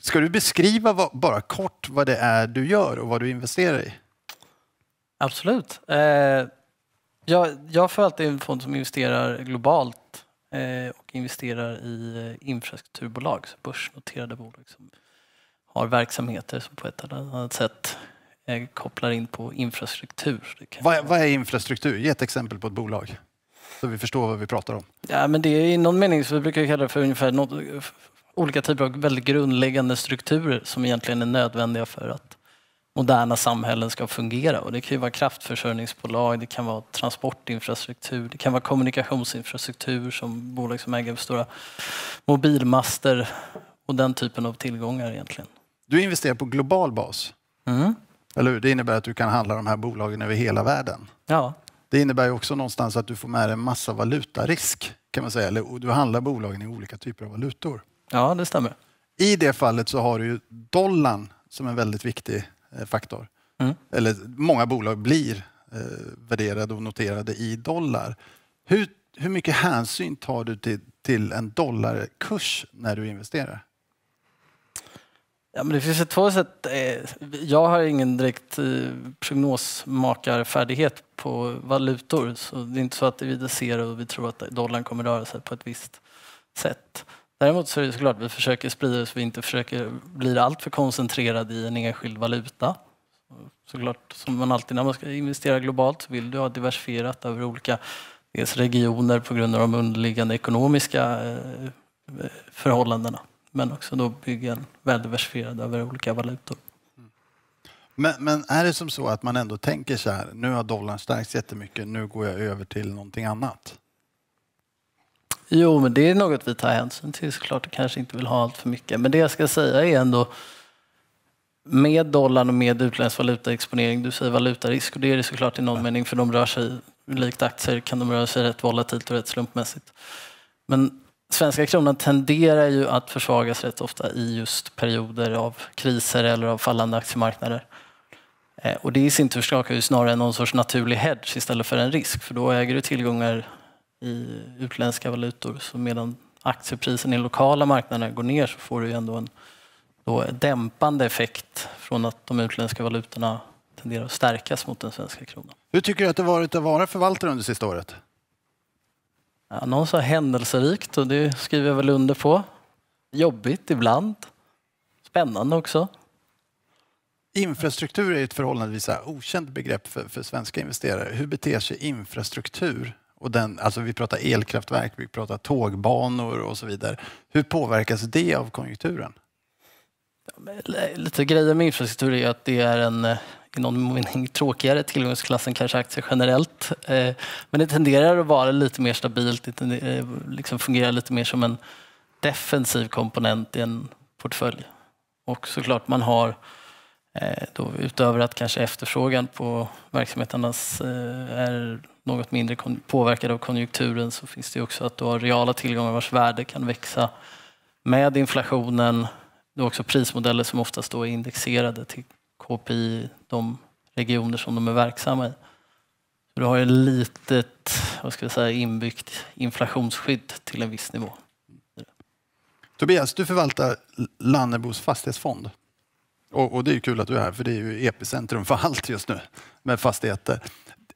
Ska du beskriva vad, bara kort vad det är du gör och vad du investerar i? Absolut. Eh, jag, jag förvaltar en fond som investerar globalt eh, och investerar i eh, infrastrukturbolag, så börsnoterade bolag som har verksamheter som på ett eller annat sätt eh, kopplar in på infrastruktur. Vad, vad, är infrastruktur? Ge ett exempel på ett bolag. Så vi förstår vad vi pratar om. Ja, men det är i någon mening, så vi brukar kalla det för ungefär något, olika typer av väldigt grundläggande strukturer som egentligen är nödvändiga för att moderna samhällen ska fungera. Och det kan ju vara kraftförsörjningsbolag, det kan vara transportinfrastruktur, det kan vara kommunikationsinfrastruktur som bolag som äger stora mobilmaster och den typen av tillgångar egentligen. Du investerar på global bas. Mm. Eller hur? Det innebär att du kan handla de här bolagen över hela världen. Ja. Det innebär också någonstans att du får med dig en massa valutarisk kan man säga. Eller, du handlar bolagen i olika typer av valutor. Ja, det stämmer. I det fallet så har du ju dollarn som en väldigt viktig eh, faktor. Mm. Eller många bolag blir eh, värderade och noterade i dollar. Hur, hur mycket hänsyn tar du till, till en dollarkurs när du investerar? Ja, men det finns ju två sätt. Eh, jag har ingen direkt eh, prognosmakarfärdighet på valutor. Så det är inte så att vi ser och vi tror att dollarn kommer röra sig på ett visst sätt. Däremot så är det såklart, vi försöker sprida så vi inte försöker blir alltför koncentrerade i en enskild valuta. Såklart, som man alltid när man ska investera globalt så vill du ha diversifierat över olika regioner på grund av de underliggande ekonomiska eh, förhållandena men också då bygga en väldiversifierad över olika valutor. Men, men, är det som så att man ändå tänker så här, nu har dollarn stärkts jättemycket, nu går jag över till någonting annat? Jo, men det är något vi tar hänsyn till såklart och kanske inte vill ha allt för mycket. Men det jag ska säga är ändå, med dollarn och med utländsk valutaexponering, du säger valutarisk och det är det såklart i någon ja. mening för de rör sig, likt aktier kan de röra sig rätt volatilt och rätt slumpmässigt. Men svenska kronan tenderar ju att försvagas rätt ofta i just perioder av kriser eller av fallande aktiemarknader. Eh, och det i sin tur skakar ju snarare någon sorts naturlig hedge istället för en risk, för då äger du tillgångar i utländska valutor. Så medan aktiepriserna i lokala marknader går ner så får du ju ändå en då dämpande effekt från att de utländska valutorna tenderar att stärkas mot den svenska kronan. Hur tycker du att det varit att vara förvaltare under sista året? Ja, någon sa händelserikt och det skriver jag väl under på. Jobbigt ibland. Spännande också. Infrastruktur är ett förhållandevis okänt begrepp för, för svenska investerare. Hur beter sig infrastruktur? Och den, alltså vi pratar elkraftverk, vi pratar tågbanor och så vidare. Hur påverkas det av konjunkturen? Lite grejer med infrastruktur är att det är en eh, i någon mening tråkigare. Tillgångsklassen kanske aktier generellt. Eh, men det tenderar att vara lite mer stabilt. Det eh, liksom fungerar lite mer som en defensiv komponent i en portfölj. Och såklart man har eh, då, utöver att kanske efterfrågan på verksamheternas är något mindre påverkad av konjunkturen så finns det också att du har reala tillgångar vars värde kan växa med inflationen. Du har också prismodeller som oftast då är indexerade till KPI i de regioner som de är verksamma i. du har ett litet vad ska jag säga, inbyggt inflationsskydd till en viss nivå. Tobias, du förvaltar Lannebos fastighetsfond. Och, och, det är kul att du är här, för det är ju epicentrum för allt just nu med fastigheter.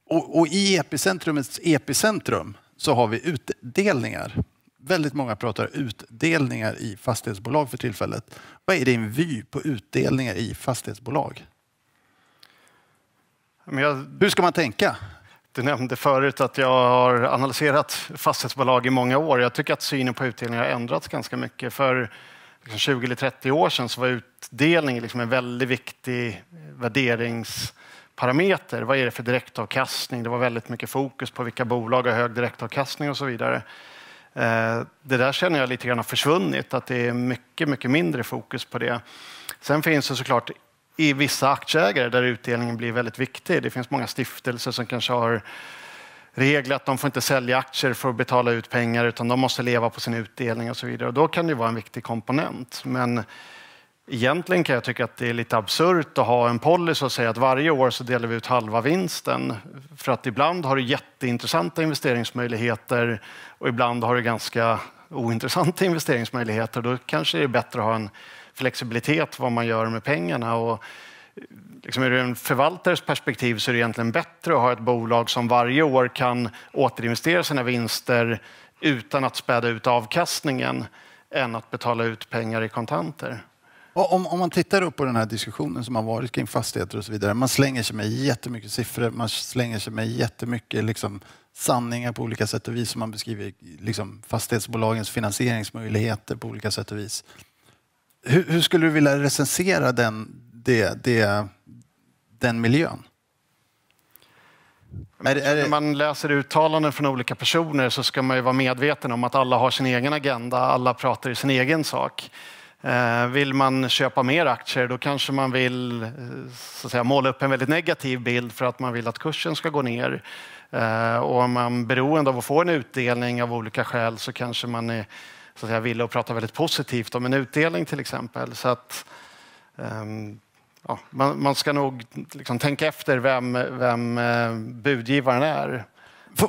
Och, och i epicentrumets epicentrum så har vi utdelningar väldigt många pratar utdelningar i fastighetsbolag för tillfället. Vad är din vy på utdelningar i fastighetsbolag? Jag, Hur ska man tänka? Du nämnde förut att jag har analyserat fastighetsbolag i många år. Jag tycker att synen på utdelningar har ändrats ganska mycket. För 20 liksom eller 30 år sedan så var utdelning liksom en väldigt viktig värderingsparameter. Vad är det för direktavkastning? Det var väldigt mycket fokus på vilka bolag har hög direktavkastning och så vidare. Eh, det där känner jag lite grann har försvunnit, att det är mycket, mycket mindre fokus på det. Sen finns det såklart i vissa aktieägare där utdelningen blir väldigt viktig. Det finns många stiftelser som kanske har regler att de får inte sälja aktier för att betala ut pengar utan de måste leva på sin utdelning och så vidare. Och då kan det vara en viktig komponent. Men Egentligen kan jag tycka att det är lite absurt att ha en policy och säga att varje år så delar vi ut halva vinsten. För att ibland har du jätteintressanta investeringsmöjligheter och ibland har du ganska ointressanta investeringsmöjligheter. Då kanske det är bättre att ha en flexibilitet vad man gör med pengarna. Och liksom ur en förvaltares perspektiv så är det egentligen bättre att ha ett bolag som varje år kan återinvestera sina vinster utan att späda ut avkastningen än att betala ut pengar i kontanter. Om, om, man tittar upp på den här diskussionen som har varit kring fastigheter och så vidare. Man slänger sig med jättemycket siffror, man slänger sig med jättemycket liksom, sanningar på olika sätt och vis som man beskriver liksom, fastighetsbolagens finansieringsmöjligheter på olika sätt och vis. Hur, hur skulle du vilja recensera den, det, det, den miljön? Är, är det... När man läser uttalanden från olika personer så ska man ju vara medveten om att alla har sin egen agenda, alla pratar i sin egen sak. Eh, vill man köpa mer aktier då kanske man vill eh, så att säga, måla upp en väldigt negativ bild för att man vill att kursen ska gå ner. Eh, och om man är beroende av att få en utdelning av olika skäl så kanske man är så att säga, vill och prata väldigt positivt om en utdelning till exempel. Så att, ehm, ja, man, man, ska nog liksom tänka efter vem, vem budgivaren är.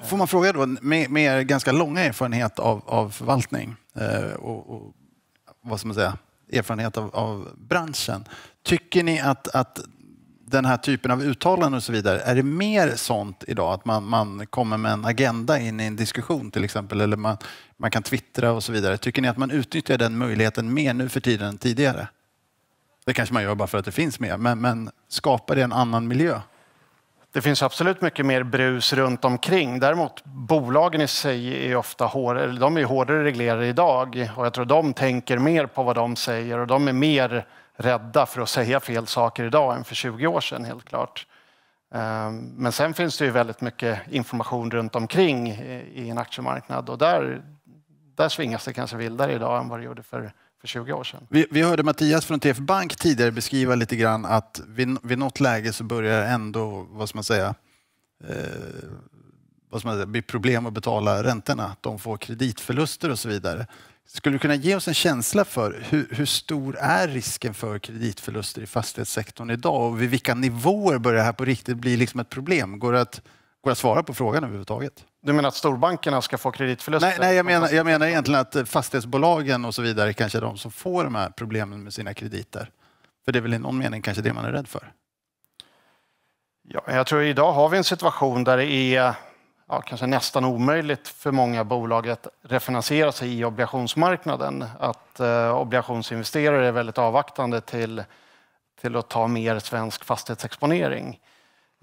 Får, man fråga då, med, med er ganska långa erfarenhet av, av förvaltning och, och vad ska man säga, erfarenhet av, av branschen. Tycker ni att, att den här typen av uttalanden och så vidare, är det mer sånt idag? Att man, man kommer med en agenda in i en diskussion till exempel, eller man, man kan twittra och så vidare. Tycker ni att man utnyttjar den möjligheten mer nu för tiden än tidigare? Det kanske man gör bara för att det finns mer, men, men skapar det en annan miljö? Det finns absolut mycket mer brus runt omkring. Däremot bolagen i sig är ofta hårdare, de är hårdare reglerade idag och jag tror de tänker mer på vad de säger och de är mer rädda för att säga fel saker idag än för 20 år sedan helt klart. Ehm, men sen finns det ju väldigt mycket information runt omkring i en aktiemarknad och där, där svingas det kanske vildare idag än vad det gjorde för för 20 år sedan. Vi, vi hörde Mattias från TF Bank tidigare beskriva lite grann att vid, vid något läge så börjar ändå, vad ska man säga, eh, vad ska man säga, bli problem att betala räntorna. De får kreditförluster och så vidare. Skulle du kunna ge oss en känsla för hur, hur, stor är risken för kreditförluster i fastighetssektorn idag och vid vilka nivåer börjar det här på riktigt bli liksom ett problem? Går det att, går det att svara på frågan överhuvudtaget? Du menar att storbankerna ska få kreditförluster? Nej, nej jag, menar, jag menar egentligen att fastighetsbolagen och så vidare kanske är de som får de här problemen med sina krediter. För det är väl i någon mening kanske det man är rädd för? Ja, jag tror att idag har vi en situation där det är ja, kanske nästan omöjligt för många bolag att refinansiera sig i obligationsmarknaden. Att eh, obligationsinvesterare är väldigt avvaktande till, till att ta mer svensk fastighetsexponering.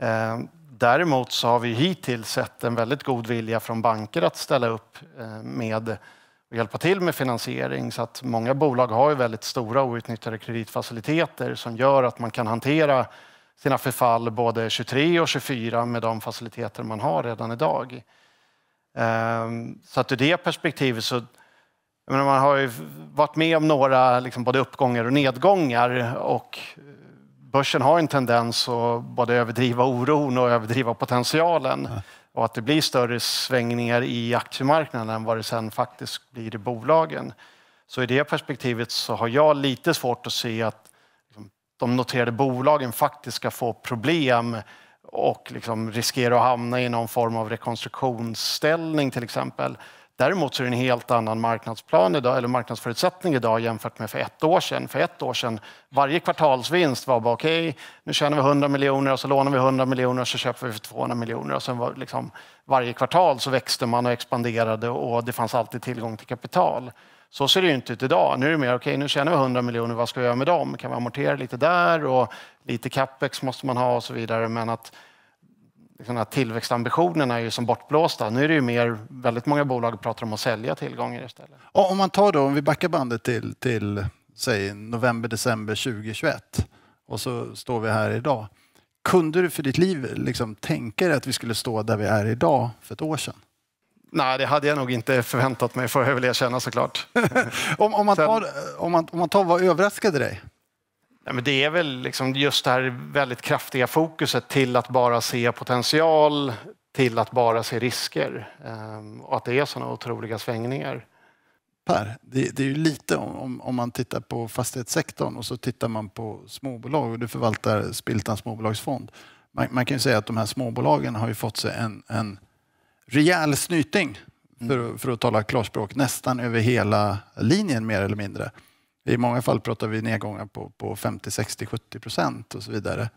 Eh, Däremot så har vi hittills sett en väldigt god vilja från banker att ställa upp eh, med och hjälpa till med finansiering. Så att många bolag har ju väldigt stora outnyttjade kreditfaciliteter som gör att man kan hantera sina förfall både 23 och 24 med de faciliteter man har redan idag. Ehm, så att ur det perspektivet så man har ju varit med om några liksom både uppgångar och nedgångar och börsen har en tendens att både överdriva oron och överdriva potentialen. Ja. Och att det blir större svängningar i aktiemarknaden än vad det sen faktiskt blir i bolagen. Så i det perspektivet så har jag lite svårt att se att liksom, de noterade bolagen faktiskt ska få problem och liksom riskera att hamna i någon form av rekonstruktionsställning till exempel. Däremot så är det en helt annan marknadsplan idag, eller marknadsförutsättning idag jämfört med för ett år sedan. För ett år sedan, varje kvartalsvinst var bara okej, okay, nu tjänar vi 100 miljoner och så lånar vi 100 miljoner och så köper vi för 200 miljoner. Och sen var liksom, varje kvartal så växte man och expanderade och det fanns alltid tillgång till kapital. Så ser det ju inte ut idag. Nu är det mer, okej okay, nu tjänar vi 100 miljoner, vad ska vi göra med dem? Kan vi amortera lite där och lite capex måste man ha och så vidare. Men att här tillväxtambitionerna är ju som bortblåsta. Nu är det ju mer, väldigt många bolag pratar om att sälja tillgångar istället. Ja, om man tar då, om vi backar bandet till, till säg november, december 2021 och så står vi här idag. Kunde du för ditt liv liksom tänka dig att vi skulle stå där vi är idag för ett år sedan? Nej, det hade jag nog inte förväntat mig, får jag väl erkänna såklart. om, om, man tar, om, man, om man tar vad överraskade dig? Nej, men det är väl liksom just det här väldigt kraftiga fokuset till att bara se potential, till att bara se risker ehm, och att det är sådana otroliga svängningar. Per, det, det är ju lite om, om man tittar på fastighetssektorn och så tittar man på småbolag och du förvaltar Spiltans småbolagsfond. Man, man, kan ju säga att de här småbolagen har ju fått sig en, en rejäl snyting, mm. för, för att tala klarspråk, nästan över hela linjen mer eller mindre. I många fall pratar vi nedgångar på, på 50, 60, 70 procent och så vidare.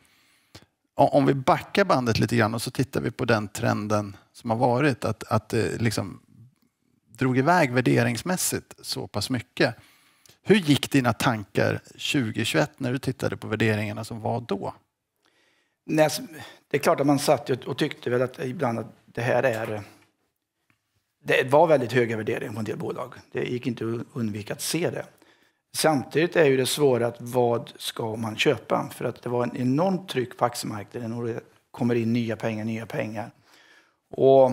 Om vi backar bandet lite grann och så tittar vi på den trenden som har varit, att, att det eh, liksom drog iväg värderingsmässigt så pass mycket. Hur gick dina tankar 2021 när du tittade på värderingarna som var då? Nej, det är klart att man satt och tyckte väl att ibland att det här är... Det var väldigt höga värderingar på en del bolag. Det gick inte att undvika att se det. Samtidigt är ju det svåra att vad ska man köpa? För att det var en enormt tryck på aktiemarknaden och det kommer in nya pengar, nya pengar. Och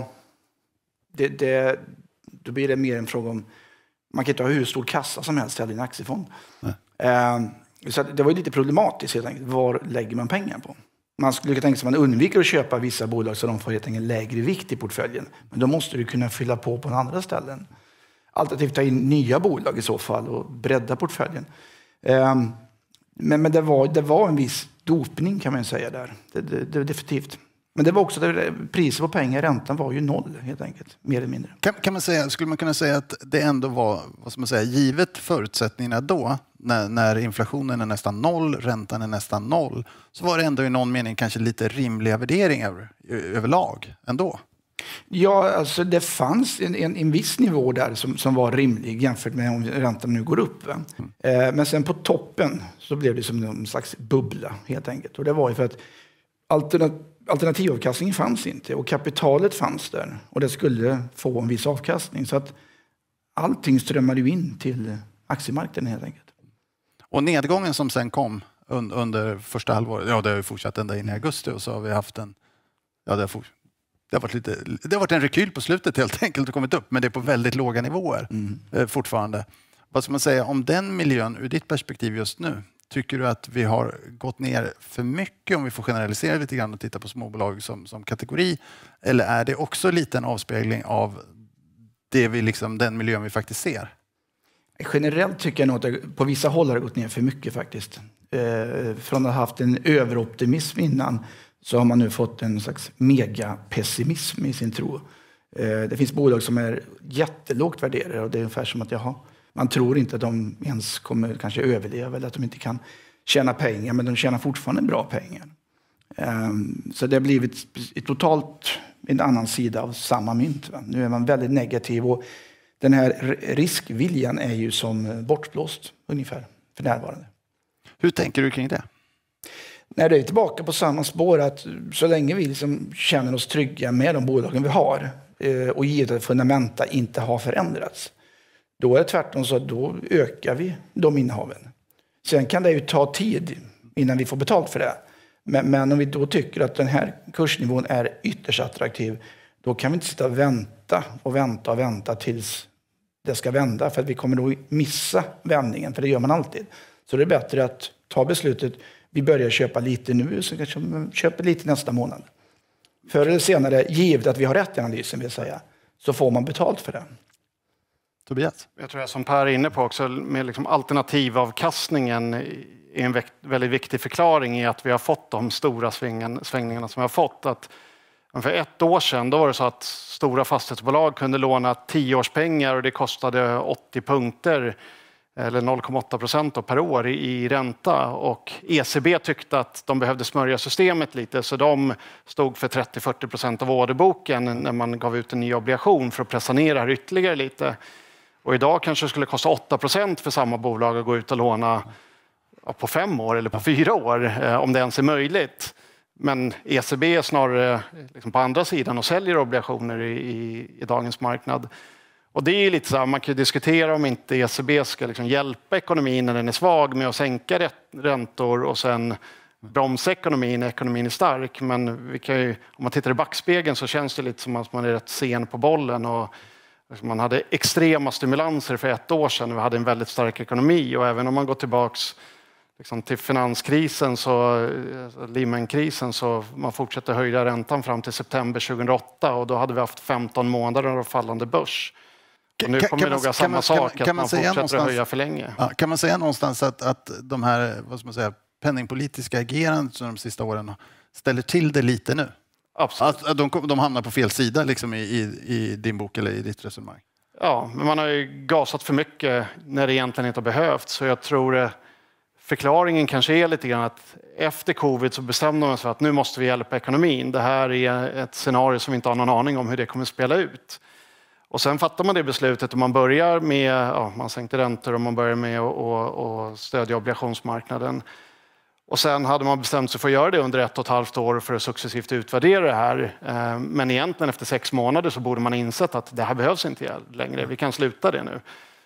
det, det, då blir det mer en fråga om, man kan inte ha hur stor kassa som helst i en aktiefond. Eh, så det var ju lite problematiskt helt enkelt, var lägger man pengar på? Man skulle kunna tänka sig att man undviker att köpa vissa bolag så de får helt enkelt lägre vikt i portföljen. Men då måste du kunna fylla på på andra ställen. Alternativt ta in nya bolag i så fall och bredda portföljen. Ehm, men, men det, var, det var en viss dopning kan man säga där, det, det, det, definitivt. Men det var också priset på pengar, räntan var ju noll helt enkelt, mer eller mindre. Kan, kan man säga, skulle man kunna säga att det ändå var, vad ska man säga, givet förutsättningarna då, när, när, inflationen är nästan noll, räntan är nästan noll, så var det ändå i någon mening kanske lite rimliga värderingar överlag ändå? Ja, alltså det fanns en, en, en viss nivå där som, som var rimlig jämfört med om räntan nu går upp. Mm. Eh, men sen på toppen så blev det som någon slags bubbla helt enkelt. Och det var ju för att alternat alternativavkastningen fanns inte och kapitalet fanns där och det skulle få en viss avkastning. Så att allting strömmade ju in till aktiemarknaden helt enkelt. Och nedgången som sen kom under första halvåret, ja det har ju fortsatt ända in i augusti och så har vi haft en, ja det har fortsatt det har, varit lite, det har varit en rekyl på slutet helt enkelt och kommit upp, men det är på väldigt låga nivåer mm. eh, fortfarande. Vad ska man säga om den miljön ur ditt perspektiv just nu? Tycker du att vi har gått ner för mycket, om vi får generalisera lite grann och titta på småbolag som, som kategori? Eller är det också lite en avspegling av det vi liksom, den miljön vi faktiskt ser? Generellt tycker jag nog att det, på vissa håll har det gått ner för mycket faktiskt. Eh, från att ha haft en överoptimism innan så har man nu fått en slags megapessimism i sin tro. Eh, det finns bolag som är jättelågt värderade och det är ungefär som att jaha, man tror inte att de ens kommer kanske överleva eller att de inte kan tjäna pengar, men de tjänar fortfarande bra pengar. Ehm, så det har blivit totalt en annan sida av samma mynt. Nu är man väldigt negativ och den här riskviljan är ju som bortblåst ungefär för närvarande. Hur tänker du kring det? Nej, det är tillbaka på samma spår att så länge vi liksom känner oss trygga med de bolagen vi har eh, och givet att fundamenta inte har förändrats, då är det tvärtom så att då ökar vi de innehaven. Sen kan det ju ta tid innan vi får betalt för det. Men, men om vi då tycker att den här kursnivån är ytterst attraktiv, då kan vi inte sitta och vänta och vänta och vänta tills det ska vända, för att vi kommer då missa vändningen, för det gör man alltid. Så det är bättre att ta beslutet vi börjar köpa lite nu, så kanske vi köper lite nästa månad. Förr eller senare, givet att vi har rätt i analysen, vill säga, så får man betalt för det. Tobias? Jag tror jag som Per är inne på också, med liksom alternativavkastningen är en väldigt viktig förklaring i att vi har fått de stora svängningarna som vi har fått. Att för ett år sedan då var det så att stora fastighetsbolag kunde låna tioårspengar och det kostade 80 punkter eller 0,8 procent per år i ränta och ECB tyckte att de behövde smörja systemet lite så de stod för 30-40 procent av orderboken när man gav ut en ny obligation för att pressa ner det här ytterligare lite. Och idag kanske det skulle kosta 8 procent för samma bolag att gå ut och låna på fem år eller på fyra år eh, om det ens är möjligt. Men ECB är snarare eh, liksom på andra sidan och säljer obligationer i, i, i dagens marknad. Och det är lite så här, man kan diskutera om inte ECB ska liksom hjälpa ekonomin när den är svag med att sänka räntor och sen bromsa ekonomin när ekonomin är stark. Men ju, om man tittar i backspegeln så känns det lite som att man är rätt sen på bollen. Och liksom man hade extrema stimulanser för ett år sedan. Vi hade en väldigt stark ekonomi och även om man går tillbaks liksom till finanskrisen, så, eh, krisen så man fortsatte höja räntan fram till september 2008 och då hade vi haft 15 månader av fallande börs. Och nu kommer nog samma man, sak, kan, kan att man, fortsätter höja för länge. Ja, kan man säga någonstans att, att de här vad ska man säga, penningpolitiska agerandet de sista åren ställer till det lite nu? Absolut. Att, att de, de hamnar på fel sida liksom, i, i, i din bok eller i ditt resonemang? Ja, men man har ju gasat för mycket när det egentligen inte har behövts. Så jag tror eh, förklaringen kanske är lite grann att efter covid så bestämde man sig för att nu måste vi hjälpa ekonomin. Det här är ett scenario som vi inte har någon aning om hur det kommer att spela ut. Och sen fattar man det beslutet och man börjar med, ja, man sänkte räntor och man börjar med att stödja obligationsmarknaden. Och sen hade man bestämt sig för att göra det under ett och ett halvt år för att successivt utvärdera det här. Eh, men egentligen efter sex månader så borde man ha insett att det här behövs inte längre, vi kan sluta det nu.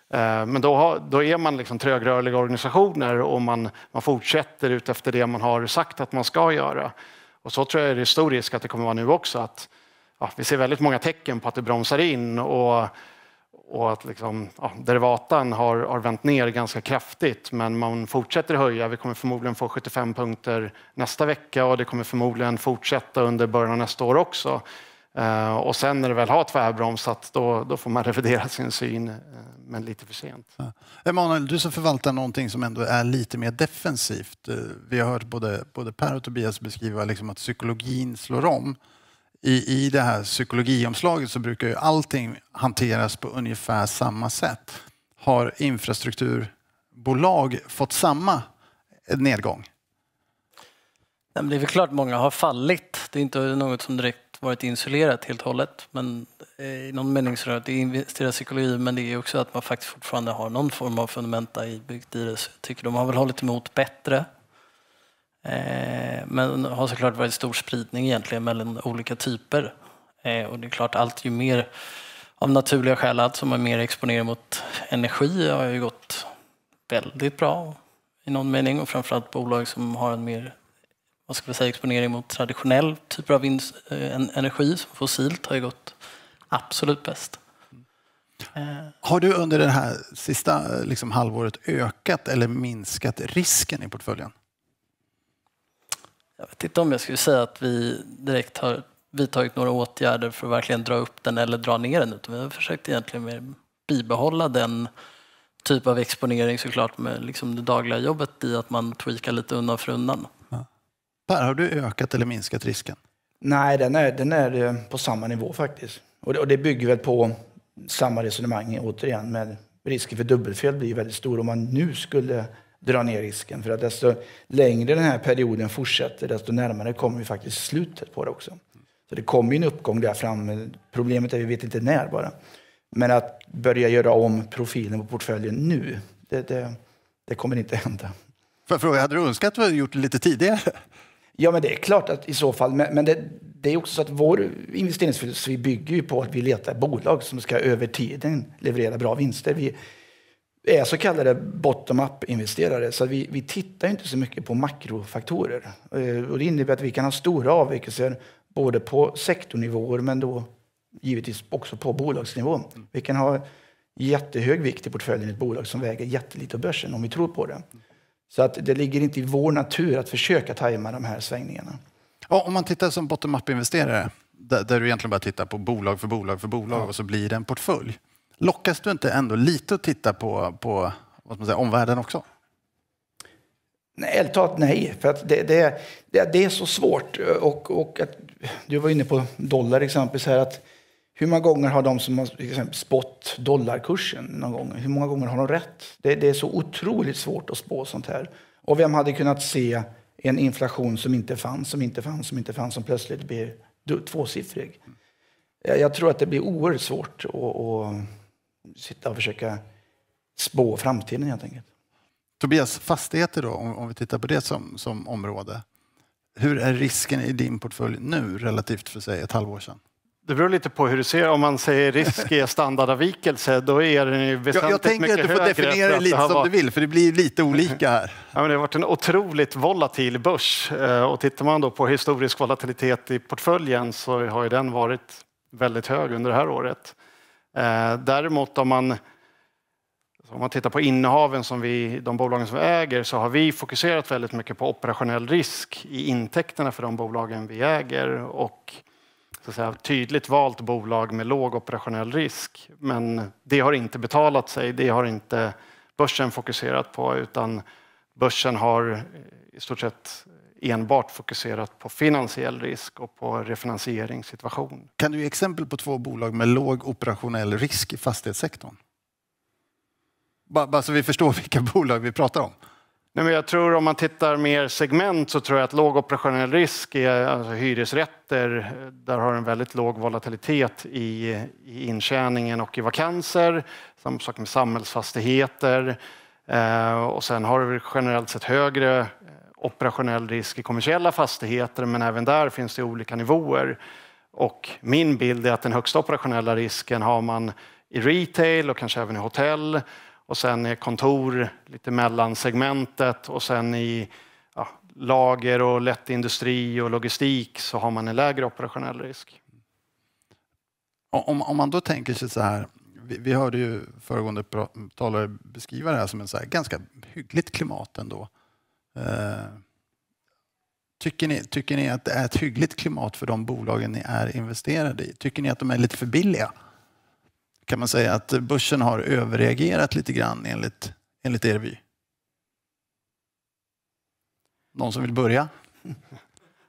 Eh, men då, har, då är man liksom trögrörliga organisationer och man, man fortsätter ut efter det man har sagt att man ska göra. Och så tror jag det är stor risk att det kommer att vara nu också. Att ja, vi ser väldigt många tecken på att det bromsar in och, och att liksom, ja, derivatan har, har vänt ner ganska kraftigt. Men man fortsätter höja. Vi kommer förmodligen få 75 punkter nästa vecka och det kommer förmodligen fortsätta under början av nästa år också. Uh, och sen när det väl har tvärbromsat då, då får man revidera sin syn, uh, men lite för sent. Ja. Emanuel, du som förvaltar någonting som ändå är lite mer defensivt. Uh, vi har hört både, både Per och Tobias beskriva liksom att psykologin slår om i, i det här psykologiomslaget så brukar ju allting hanteras på ungefär samma sätt. Har infrastrukturbolag fått samma nedgång? Nej, men det är väl klart många har fallit. Det är inte något som direkt varit insulerat helt och hållet. Men eh, i någon mening så är det investera psykologi men det är också att man faktiskt fortfarande har någon form av fundamenta inbyggt i det. Så jag tycker de har väl hållit emot bättre. Eh, men har såklart varit stor spridning egentligen mellan olika typer. Eh, och det är klart, allt ju mer av naturliga skäl, allt som är mer exponerat mot energi har ju gått väldigt bra i någon mening. Och framförallt bolag som har en mer vad ska vi säga, exponering mot traditionell typ av eh, energi, som fossilt, har ju gått absolut bäst. Har du under det här sista liksom, halvåret ökat eller minskat risken i portföljen? Jag vet inte om jag skulle säga att vi direkt har vidtagit några åtgärder för att verkligen dra upp den eller dra ner den, utan vi har försökt egentligen mer bibehålla den typ av exponering såklart med liksom det dagliga jobbet i att man tweakar lite undan för undan. Per, har du ökat eller minskat risken? Nej, den är, den är eh, på samma nivå faktiskt. Och det, och det bygger väl på samma resonemang återigen men risken för dubbelfel blir väldigt stor om man nu skulle dra ner risken. För att desto längre den här perioden fortsätter, desto närmare kommer vi faktiskt slutet på det också. Så det kommer en uppgång där framme. Problemet är att vi vet inte när bara. Men att börja göra om profilen på portföljen nu, det, det, det kommer inte hända. Får fråga, hade du önskat att du hade gjort det lite tidigare? Ja, men det är klart att i så fall. Men, men det, det, är också så att vår investeringsfilosofi bygger ju på att vi letar bolag som ska över tiden leverera bra vinster. Vi, är så kallade bottom-up-investerare, så vi, vi tittar inte så mycket på makrofaktorer. Eh, och det innebär att vi kan ha stora avvikelser både på sektornivåer men då givetvis också på bolagsnivå. Vi kan ha jättehög vikt i portföljen i ett bolag som väger jättelite på börsen om vi tror på det. Så att det ligger inte i vår natur att försöka tajma de här svängningarna. Ja, om man tittar som bottom-up-investerare, där, du egentligen bara tittar på bolag för bolag för bolag ja. och så blir det en portfölj. Lockas du inte ändå lite att titta på, på vad man säga, omvärlden också? Nej, ärligt talat nej, för att det, det, det, det är så svårt. Och, och att, du var inne på dollar exempelvis här. Att hur många gånger har de som har spått dollarkursen någon gång, hur många gånger har de rätt? Det, det är så otroligt svårt att spå sånt här. Och vem hade kunnat se en inflation som inte fanns, som inte fanns, som inte fanns, som plötsligt blir tvåsiffrig? Jag, tror att det blir oerhört svårt att sitta och försöka spå framtiden helt enkelt. Tobias, fastigheter då, om, vi tittar på det som, som område. Hur är risken i din portfölj nu relativt för sig ett halvår sedan? Det beror lite på hur du ser Om man säger risk är standardavvikelse, då är den ju väsentligt högre. jag tänker att du får definiera det lite som varit... du vill, för det blir lite olika här. Ja, men det har varit en otroligt volatil börs. Eh, och tittar man då på historisk volatilitet i portföljen så har ju den varit väldigt hög under det här året. Eh, däremot om man, om man tittar på innehaven som vi, de bolagen som vi äger, så har vi fokuserat väldigt mycket på operationell risk i intäkterna för de bolagen vi äger och så att säga, tydligt valt bolag med låg operationell risk. Men det har inte betalat sig, det har inte börsen fokuserat på utan börsen har i stort sett enbart fokuserat på finansiell risk och på refinansieringssituation. Kan du ge exempel på två bolag med låg operationell risk i fastighetssektorn? Bara, så vi förstår vilka bolag vi pratar om. Nej, men jag tror om man tittar mer segment så tror jag att låg operationell risk är alltså hyresrätter. Där har en väldigt låg volatilitet i, i intjäningen och i vakanser. Samma sak med samhällsfastigheter. Eh, och sen har vi generellt sett högre operationell risk i kommersiella fastigheter men även där finns det olika nivåer. Och min bild är att den högsta operationella risken har man i retail och kanske även i hotell och sen är kontor lite mellan segmentet och sen i ja, lager och lätt industri och logistik så har man en lägre operationell risk. Om, om man då tänker sig så här, vi, vi hörde ju föregående talare beskriva det här som en så här ganska hyggligt klimat ändå. Eh, tycker ni, tycker ni att det är ett hyggligt klimat för de bolagen ni är investerade i? Tycker ni att de är lite för billiga? Kan man säga att börsen har överreagerat lite grann enligt, enligt er vy? Någon som vill börja?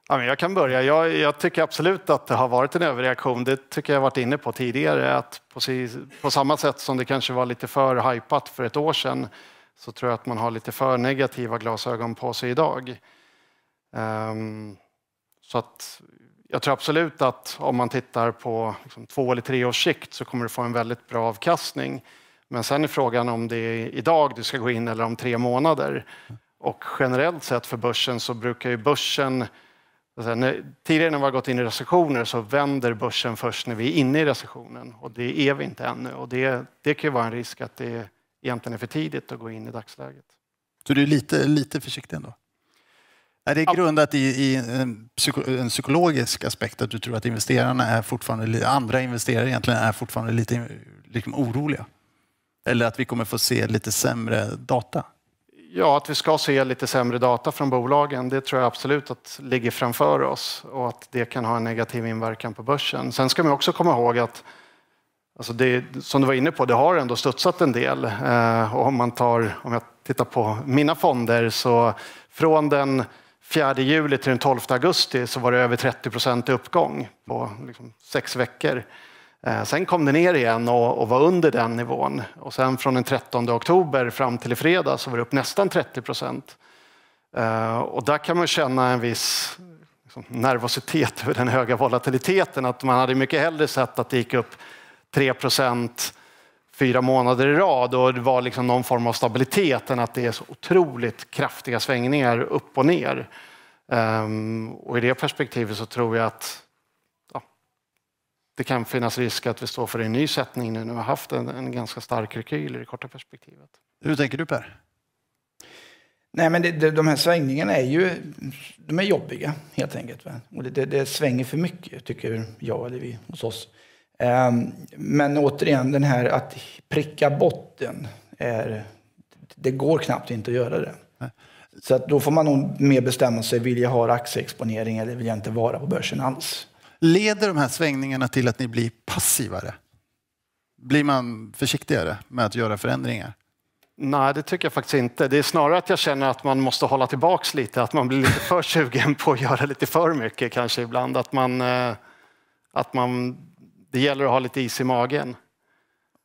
Ja, jag kan börja. Jag, jag, tycker absolut att det har varit en överreaktion. Det tycker jag varit inne på tidigare. Att på, på samma sätt som det kanske var lite för hypat för ett år sedan så tror jag att man har lite för negativa glasögon på sig idag. Ehm, så att jag tror absolut att om man tittar på liksom två eller tre års sikt så kommer du få en väldigt bra avkastning. Men sen är frågan om det är idag du ska gå in eller om tre månader. Och generellt sett för börsen så brukar ju börsen tidigare när vi har gått in i recessioner så vänder börsen först när vi är inne i recessionen och det är vi inte ännu. Och det, det kan ju vara en risk att det egentligen är för tidigt att gå in i dagsläget. Så du är lite, lite försiktig ändå? Är det grundat i, i en, psyko, en, psykologisk aspekt att du tror att investerarna är fortfarande, andra investerare egentligen är fortfarande lite liksom oroliga? Eller att vi kommer få se lite sämre data? Ja, att vi ska se lite sämre data från bolagen, det tror jag absolut att ligger framför oss och att det kan ha en negativ inverkan på börsen. Sen ska man också komma ihåg att Alltså det, som du var inne på, det har ändå studsat en del. Eh, och om, man tar, om jag tittar på mina fonder så från den 4 juli till den 12 augusti så var det över 30 procent uppgång på liksom sex veckor. Eh, sen kom det ner igen och, och, var under den nivån. Och sen från den 13 oktober fram till i fredag så var det upp nästan 30 procent. Eh, och där kan man känna en viss liksom, nervositet över den höga volatiliteten. Att man hade mycket hellre sett att det gick upp 3 procent fyra månader i rad och det var liksom någon form av stabilitet än att det är så otroligt kraftiga svängningar upp och ner. Um, och i det perspektivet så tror jag att ja, det kan finnas risk att vi står för en ny sättning nu när vi har haft en, en ganska stark rekyl i det korta perspektivet. Hur tänker du Per? Nej, men det, det, de här svängningarna är ju de är jobbiga helt enkelt. Va? Och det, det, svänger för mycket tycker jag eller vi hos oss. Ehm, men återigen, den här att pricka botten, är, det går knappt inte att göra det. Så att då får man nog mer bestämma sig, vill jag ha aktieexponering eller vill jag inte vara på börsen alls? Leder de här svängningarna till att ni blir passivare? Blir man försiktigare med att göra förändringar? Nej, det tycker jag faktiskt inte. Det är snarare att jag känner att man måste hålla tillbaks lite, att man blir lite för sugen på att göra lite för mycket kanske ibland. Att man, eh, att man det gäller att ha lite is i magen.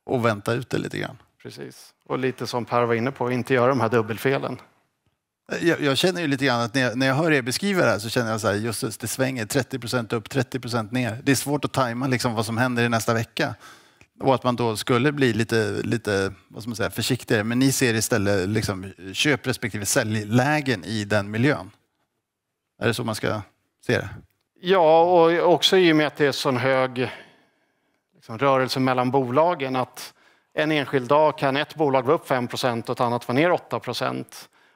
Och vänta ut det lite grann. Precis. Och lite som Per var inne på, inte göra de här dubbelfelen. Eh, jag, jag känner ju lite grann att när jag, när jag hör er beskriva det här så känner jag så här, just det svänger 30 procent upp, 30 procent ner. Det är svårt att tajma liksom vad som händer i nästa vecka. Och att man då skulle bli lite, lite vad ska man säga, försiktigare. Men ni ser istället liksom, köp respektive säljlägen i den miljön. Är det så man ska se det? Ja, och också i och med att det är sån hög liksom rörelsen mellan bolagen. Att en enskild dag kan ett bolag vara upp 5 och ett annat vara ner 8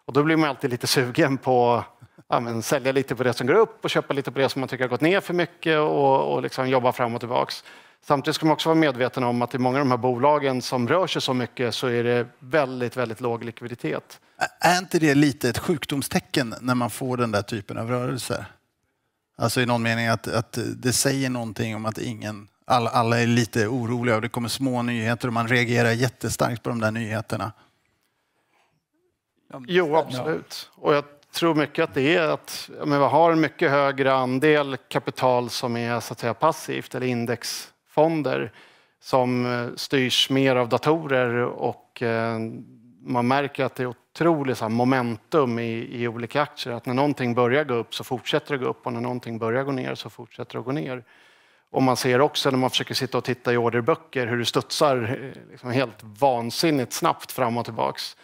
Och då blir man alltid lite sugen på ja, men, sälja lite på det som går upp och köpa lite på det som man tycker har gått ner för mycket och, och liksom jobba fram och tillbaka. Samtidigt ska man också vara medveten om att i många av de här bolagen som rör sig så mycket så är det väldigt, väldigt låg likviditet. Är inte det lite ett sjukdomstecken när man får den där typen av rörelser? Alltså i någon mening att, att det säger någonting om att ingen All, alla är lite oroliga och det kommer små nyheter och man reagerar jättestarkt på de där nyheterna. Jo, absolut. Och jag tror mycket att det är att men vi har en mycket högre andel kapital som är så att säga, passivt eller indexfonder som eh, styrs mer av datorer och eh, man märker att det är otroligt momentum i, i, olika aktier. Att när någonting börjar gå upp så fortsätter det gå upp och när någonting börjar gå ner så fortsätter det gå ner. Och man ser också när man försöker sitta och titta i orderböcker hur det studsar eh, liksom helt vansinnigt snabbt fram och tillbaks.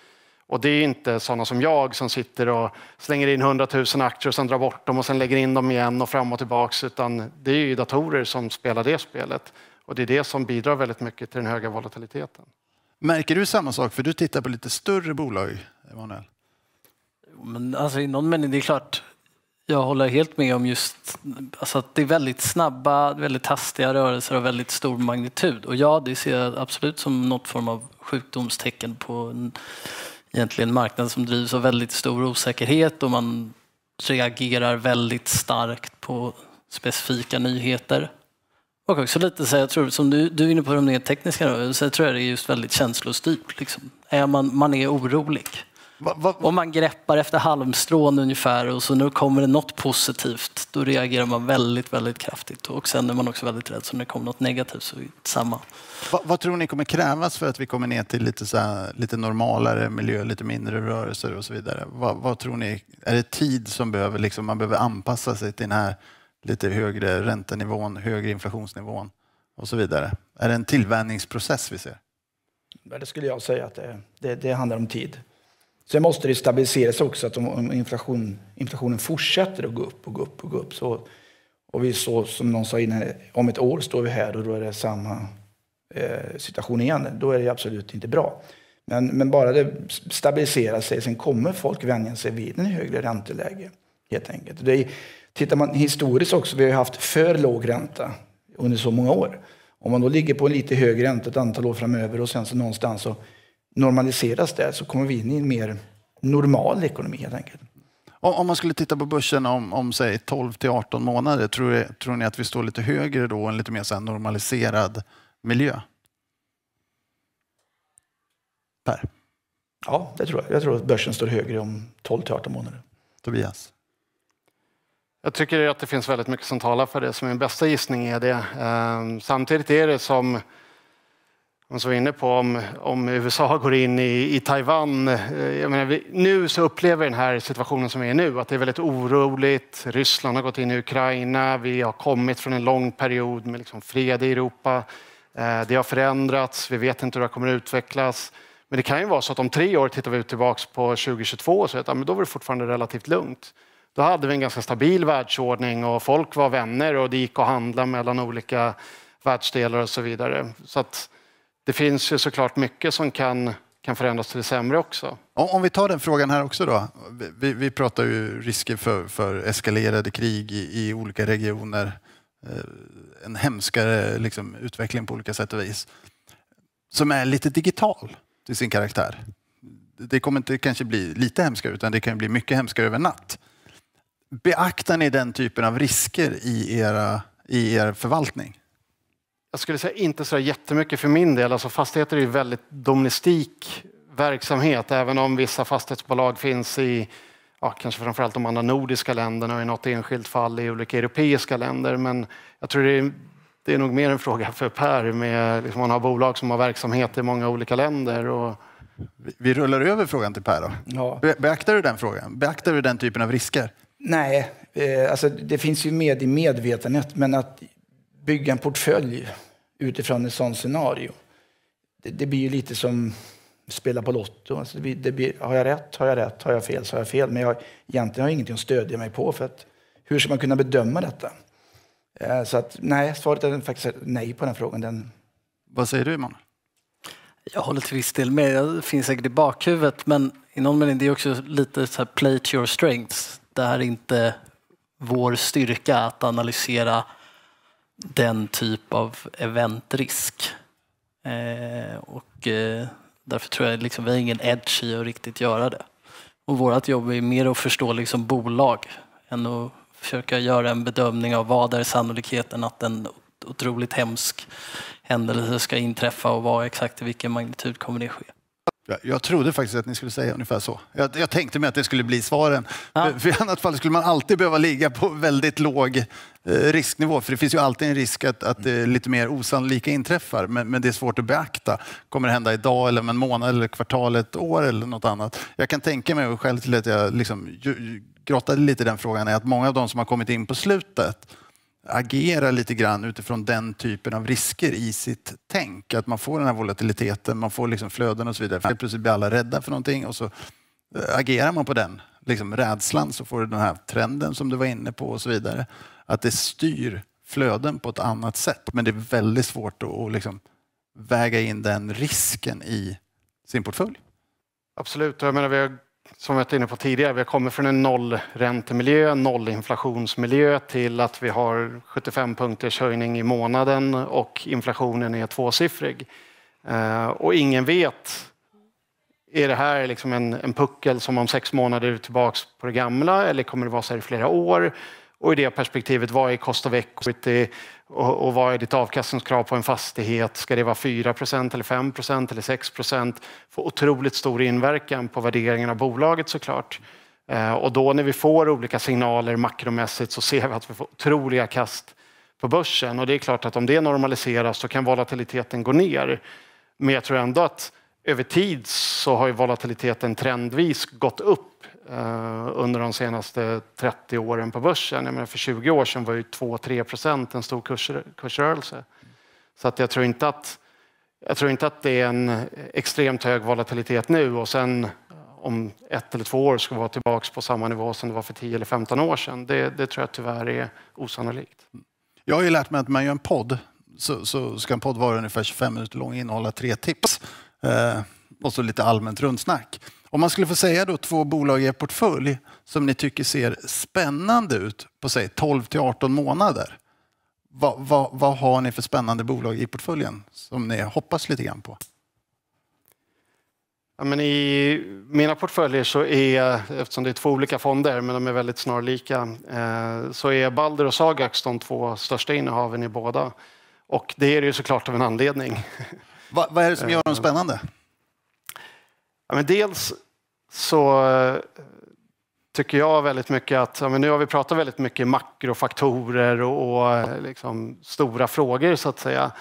Och det är inte sådana som jag som sitter och slänger in 100 000 aktier och sen drar bort dem och sen lägger in dem igen och fram och tillbaks, utan det är ju datorer som spelar det spelet. Och det är det som bidrar väldigt mycket till den höga volatiliteten. Märker du samma sak? För du tittar på lite större bolag, Emanuel. Men alltså, i någon mening, det är klart, jag håller helt med om just alltså att det är väldigt snabba, väldigt hastiga rörelser av väldigt stor magnitud. Och ja, det ser jag absolut som något form av sjukdomstecken på en, egentligen marknad som drivs av väldigt stor osäkerhet och man reagerar väldigt starkt på specifika nyheter. Och också lite så jag tror, som du, du är inne på de mer tekniska, så jag tror jag det är just väldigt känslostyrt. Liksom. Är man, man är orolig. Va, va, Om man greppar efter halmstrån ungefär och så nu kommer det något positivt, då reagerar man väldigt, väldigt kraftigt. Och sen är man också väldigt rädd, så när det kommer något negativt så är det samma. vad tror ni kommer krävas för att vi kommer ner till lite, så här, lite normalare miljö, lite mindre rörelser och så vidare? vad tror ni, är det tid som behöver, liksom, man behöver anpassa sig till den här lite högre räntenivån, högre inflationsnivån och så vidare? Är det en tillvänjningsprocess vi ser? Det skulle jag säga att det, det, det handlar om tid. Sen måste det stabiliseras också, att om inflation, inflationen fortsätter att gå upp och gå upp och gå upp, så, och vi så, som någon sa innan, om ett år står vi här och då är det samma eh, situation igen, då är det absolut inte bra. Men, men bara det stabiliserar sig, sen kommer folk vänja sig vid en högre ränteläge, helt enkelt. Det är, tittar man historiskt också, vi har haft för låg ränta under så många år. Om man då ligger på en lite högre ränta ett antal år framöver och sen så någonstans så normaliseras där så kommer vi in i en mer normal ekonomi helt enkelt. Om man skulle titta på börsen om, om säg 12 till 18 månader, tror, tror ni att vi står lite högre då, en lite mer så normaliserad miljö? Per? Ja, det tror jag. Jag tror att börsen står högre om 12 till 18 månader. Tobias? Jag tycker att det finns väldigt mycket som talar för det, så min bästa gissning är det. Ehm, samtidigt är det som man så var inne på om, om USA går in i, i Taiwan. Eh, menar, vi, nu så upplever vi den här situationen som är nu, att det är väldigt oroligt. Ryssland har gått in i Ukraina. Vi har kommit från en lång period med liksom fred i Europa. Eh, det har förändrats. Vi vet inte hur det kommer att utvecklas. Men det kan ju vara så att om tre år tittar vi ut tillbaks på 2022 och säger att ja, men då var det fortfarande relativt lugnt. Då hade vi en ganska stabil världsordning och folk var vänner och det gick att handla mellan olika världsdelar och så vidare. Så att, det finns ju såklart mycket som kan, kan förändras till det sämre också. Om, vi tar den frågan här också då. Vi, vi pratar ju risker för, för eskalerade krig i, i olika regioner. Eh, en hemskare liksom, utveckling på olika sätt och vis. Som är lite digital till sin karaktär. Det kommer inte kanske bli lite hemskare utan det kan bli mycket hemskare över natt. Beaktar ni den typen av risker i, era, i er förvaltning? jag skulle säga inte så jättemycket för min del. Alltså fastigheter är ju väldigt domestik verksamhet, även om vissa fastighetsbolag finns i ja, kanske framförallt de andra nordiska länderna och i något enskilt fall i olika europeiska länder. Men jag tror det är, det är nog mer en fråga för Per. Med, liksom, man har bolag som har verksamhet i många olika länder. Och... Vi rullar över frågan till Per. Då. Ja. Be beaktar du den frågan? Beaktar du den typen av risker? Nej, eh, alltså det finns ju med i medvetandet, men att bygga en portfölj utifrån ett sånt scenario. Det, det blir ju lite som spela på Lotto. Alltså det blir, det blir, har jag rätt? Har jag rätt? Har jag fel? Så har jag fel. Men jag egentligen har jag ingenting att stödja mig på. För att, hur ska man kunna bedöma detta? Eh, så att, nej, svaret är faktiskt nej på den frågan. Den... Vad säger du, Emanuel? Jag håller till viss del med. Det finns säkert i bakhuvudet, men i någon mening det är också lite så här play to your strengths. Det här är inte vår styrka att analysera den typ av eventrisk. Eh, och eh, därför tror jag liksom, vi har ingen edge i att riktigt göra det. Och vårt jobb är mer att förstå liksom bolag än att försöka göra en bedömning av vad är sannolikheten att en otroligt hemsk händelse ska inträffa och vad exakt i vilken magnitud kommer det ske. Jag, jag trodde faktiskt att ni skulle säga ungefär så. Jag, jag tänkte mig att det skulle bli svaren. Ja. För, för I annat fall skulle man alltid behöva ligga på väldigt låg eh, risknivå. För det finns ju alltid en risk att, att eh, lite mer osannolika inträffar. Men, men, det är svårt att beakta. Kommer det hända idag, eller om en månad, eller ett år eller något annat? Jag kan tänka mig själv till att jag liksom, ju, grottade lite i den frågan är att många av de som har kommit in på slutet agera lite grann utifrån den typen av risker i sitt tänk. Att man får den här volatiliteten, man får liksom flöden och så vidare. Helt plötsligt blir alla rädda för någonting och så eh, agerar man på den liksom rädslan så får du den här trenden som du var inne på och så vidare. Att det styr flöden på ett annat sätt. Men det är väldigt svårt att liksom väga in den risken i sin portfölj. Absolut, jag menar vi har som jag var inne på tidigare, vi har kommit från en nollräntemiljö, nollinflationsmiljö till att vi har 75 punkters höjning i månaden och inflationen är tvåsiffrig. Eh, och ingen vet, är det här liksom en, en puckel som om sex månader är tillbaka på det gamla eller kommer det vara så här i flera år? Och i det perspektivet, vad är cost of equity? Och, och vad är ditt avkastningskrav på en fastighet? Ska det vara 4 eller 5 eller 6 Får otroligt stor inverkan på värderingen av bolaget såklart. Eh, och då när vi får olika signaler makromässigt så ser vi att vi får otroliga kast på börsen. Och det är klart att om det normaliseras så kan volatiliteten gå ner. Men jag tror ändå att över tid så har ju volatiliteten trendvis gått upp Eh, under de senaste 30 åren på börsen. Jag menar för 20 år sedan var ju 2-3 procent en stor kursrö kursrörelse. Så att jag, tror inte att, jag tror inte att det är en extremt hög volatilitet nu och sen om ett eller två år ska vara tillbaka på samma nivå som det var för 10 eller 15 år sedan. Det, det tror jag tyvärr är osannolikt. Jag har ju lärt mig att man gör en podd så, så ska en podd vara ungefär 25 minuter lång och innehålla tre tips eh, och så lite allmänt rundsnack. Om man skulle få säga då två bolag i er portfölj som ni tycker ser spännande ut på säg 12 till 18 månader. Vad, vad, vad har ni för spännande bolag i portföljen som ni hoppas lite grann på? Ja, men I mina portföljer, så är, eftersom det är två olika fonder, men de är väldigt snarlika, eh, så är Balder och Sagax de två största innehaven i båda. Och det är det ju såklart av en anledning. Va, vad är det som gör dem eh. spännande? Ja, men dels så eh, tycker jag väldigt mycket att, men nu har vi pratat väldigt mycket makrofaktorer och, och eh, liksom stora frågor så att säga.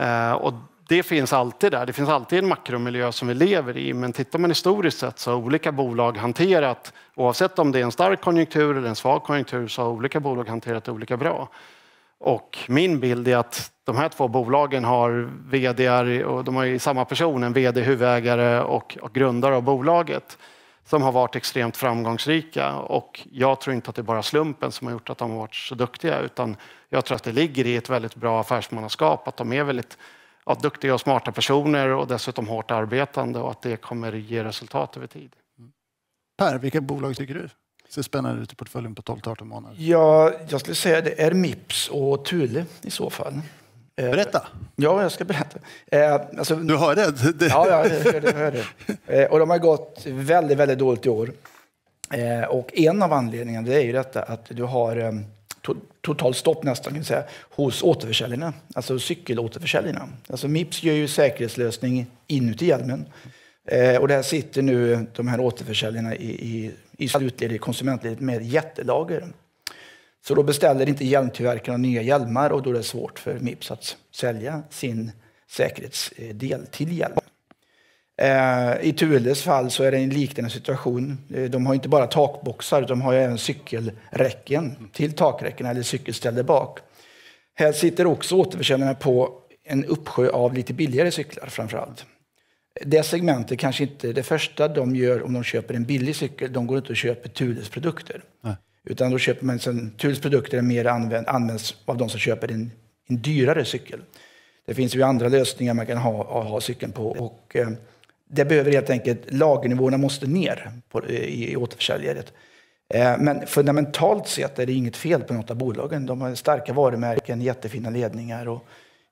Eh, och det finns alltid där. Det finns alltid en makromiljö som vi lever i. Men tittar man historiskt sett så har olika bolag hanterat, oavsett om det är en stark konjunktur eller en svag konjunktur, så har olika bolag hanterat det olika bra. Och min bild är att de här två bolagen har vd och de har ju samma person, en vd, huvudägare och, och grundare av bolaget som har varit extremt framgångsrika. Och jag tror inte att det är bara slumpen som har gjort att de har varit så duktiga utan jag tror att det ligger i ett väldigt bra affärsmannaskap att de är väldigt ja, duktiga och smarta personer och dessutom hårt arbetande och att det kommer ge resultat över tid. Per, vilka bolag tycker du ser spännande ut i portföljen på 12-18 månader? Ja, jag skulle säga det är Mips och Thule i så fall. Eh, berätta. Ja, jag ska berätta. Eh, alltså, du hör det? Ja, jag hör det. Eh, och de har gått väldigt, väldigt dåligt i år. och en av anledningarna det är ju detta att du har ehm, totalt stopp nästan kan säga, hos återförsäljarna, alltså cykelåterförsäljarna. Alltså Mips gör ju säkerhetslösning inuti hjälmen. och där sitter nu de här återförsäljarna i, i, i slutledet, konsumentledet, med jättelager. Så då beställer inte hjälmtillverkarna nya hjälmar och då är det svårt för Mips att sälja sin säkerhetsdel eh, till hjälm. Eh, I Thules fall så är det en liknande situation. Eh, de har inte bara takboxar, de har även cykelräcken till takräcken eller cykelställ där bak. Här sitter också återförsäljarna på en uppsjö av lite billigare cyklar framför allt. Det segmentet kanske inte är det första de gör om de köper en billig cykel. De går inte och köper Thules produkter. Nej. Utan då köper man sen, produkter är mer använd, används av de som köper en, en dyrare cykel. Det finns ju andra lösningar man kan ha, ha cykeln på. Och, eh, det behöver helt enkelt, lagernivåerna måste ner på, eh, i, i återförsäljarledet. Eh, men fundamentalt sett är det inget fel på något av bolagen. De har starka varumärken, jättefina ledningar och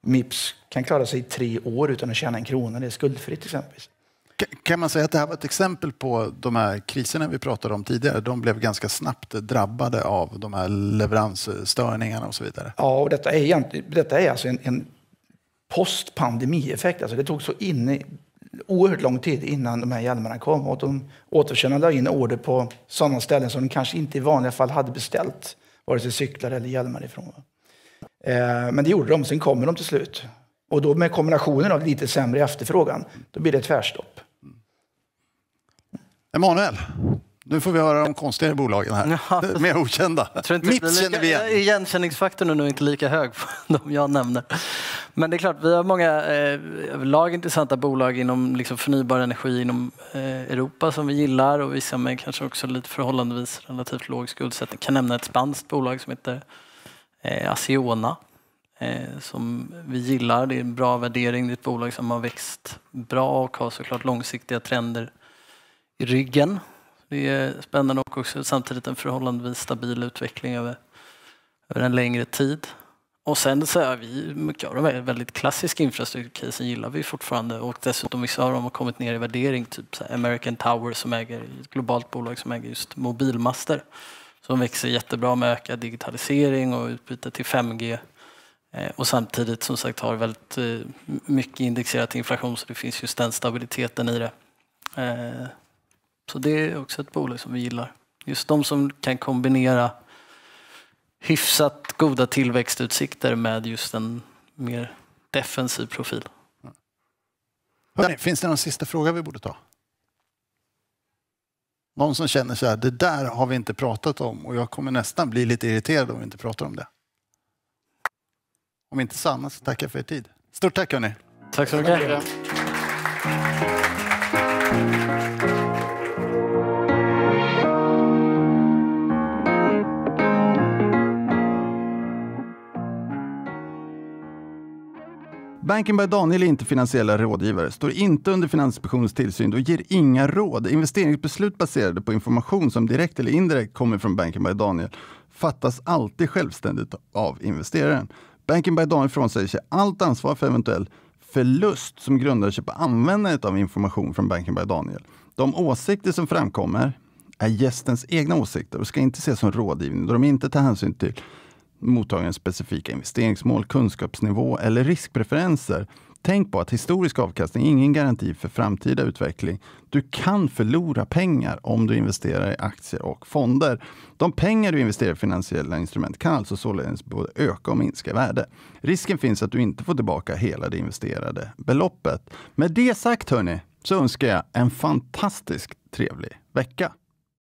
Mips kan klara sig i tre år utan att tjäna en krona. Det är skuldfritt exempelvis. Kan man säga att det här var ett exempel på de här kriserna vi pratade om tidigare? De blev ganska snabbt drabbade av de här leveransstörningarna och så vidare. Ja, och detta är, detta är alltså en, en postpandemieffekt. Alltså det tog så in i, oerhört lång tid innan de här hjälmarna kom och de återförsäljarna la in order på sådana ställen som de kanske inte i vanliga fall hade beställt, vare sig cyklar eller hjälmar ifrån. Eh, men det gjorde de, sen kommer de till slut. Och då med kombinationen av lite sämre efterfrågan, då blir det tvärstopp. Emanuel, nu får vi höra de konstigare bolagen här. Ja. Mer okända. Mitt känner vi igen. Igenkänningsfaktorn är nog inte lika hög på de jag nämner. Men det är klart, vi har många eh, överlag intressanta bolag inom liksom, förnybar energi inom eh, Europa som vi gillar och vissa med kanske också lite förhållandevis relativt låg skuldsättning. Jag kan nämna ett spanskt bolag som heter eh, Asiona eh, som vi gillar. Det är en bra värdering, det är ett bolag som har växt bra och har såklart långsiktiga trender i ryggen. Det är spännande och också samtidigt en förhållandevis stabil utveckling över, över en längre tid. Och sen så är vi, mycket av de här väldigt klassiska infrastrukturcasen gillar vi fortfarande och dessutom vissa av dem har kommit ner i värdering, typ American Tower som äger, ett globalt bolag som äger just mobilmaster som växer jättebra med ökad digitalisering och utbyte till 5G eh, och samtidigt som sagt har väldigt eh, mycket indexerat inflation så det finns just den stabiliteten i det. Eh, så det är också ett bolag som vi gillar. Just de som kan kombinera hyfsat goda tillväxtutsikter med just en mer defensiv profil. Hörrni, finns det någon sista fråga vi borde ta? Någon som känner så här, det där har vi inte pratat om och jag kommer nästan bli lite irriterad om vi inte pratar om det. Om inte Sanna så tackar jag för er tid. Stort tack hörni. Tack så mycket. Banken by Daniel är inte finansiella rådgivare, står inte under Finansinspektionens tillsyn och ger inga råd. Investeringsbeslut baserade på information som direkt eller indirekt kommer från Banken by Daniel fattas alltid självständigt av investeraren. Banken by Daniel frånsäger sig allt ansvar för eventuell förlust som grundar sig på användandet av information från Banken by Daniel. De åsikter som framkommer är gästens egna åsikter och ska inte ses som rådgivning då de inte tar hänsyn till mottagarens specifika investeringsmål, kunskapsnivå eller riskpreferenser. Tänk på att historisk avkastning är ingen garanti för framtida utveckling. Du kan förlora pengar om du investerar i aktier och fonder. De pengar du investerar i finansiella instrument kan alltså således både öka och minska i värde. Risken finns att du inte får tillbaka hela det investerade beloppet. Med det sagt hörni, så önskar jag en fantastiskt trevlig vecka.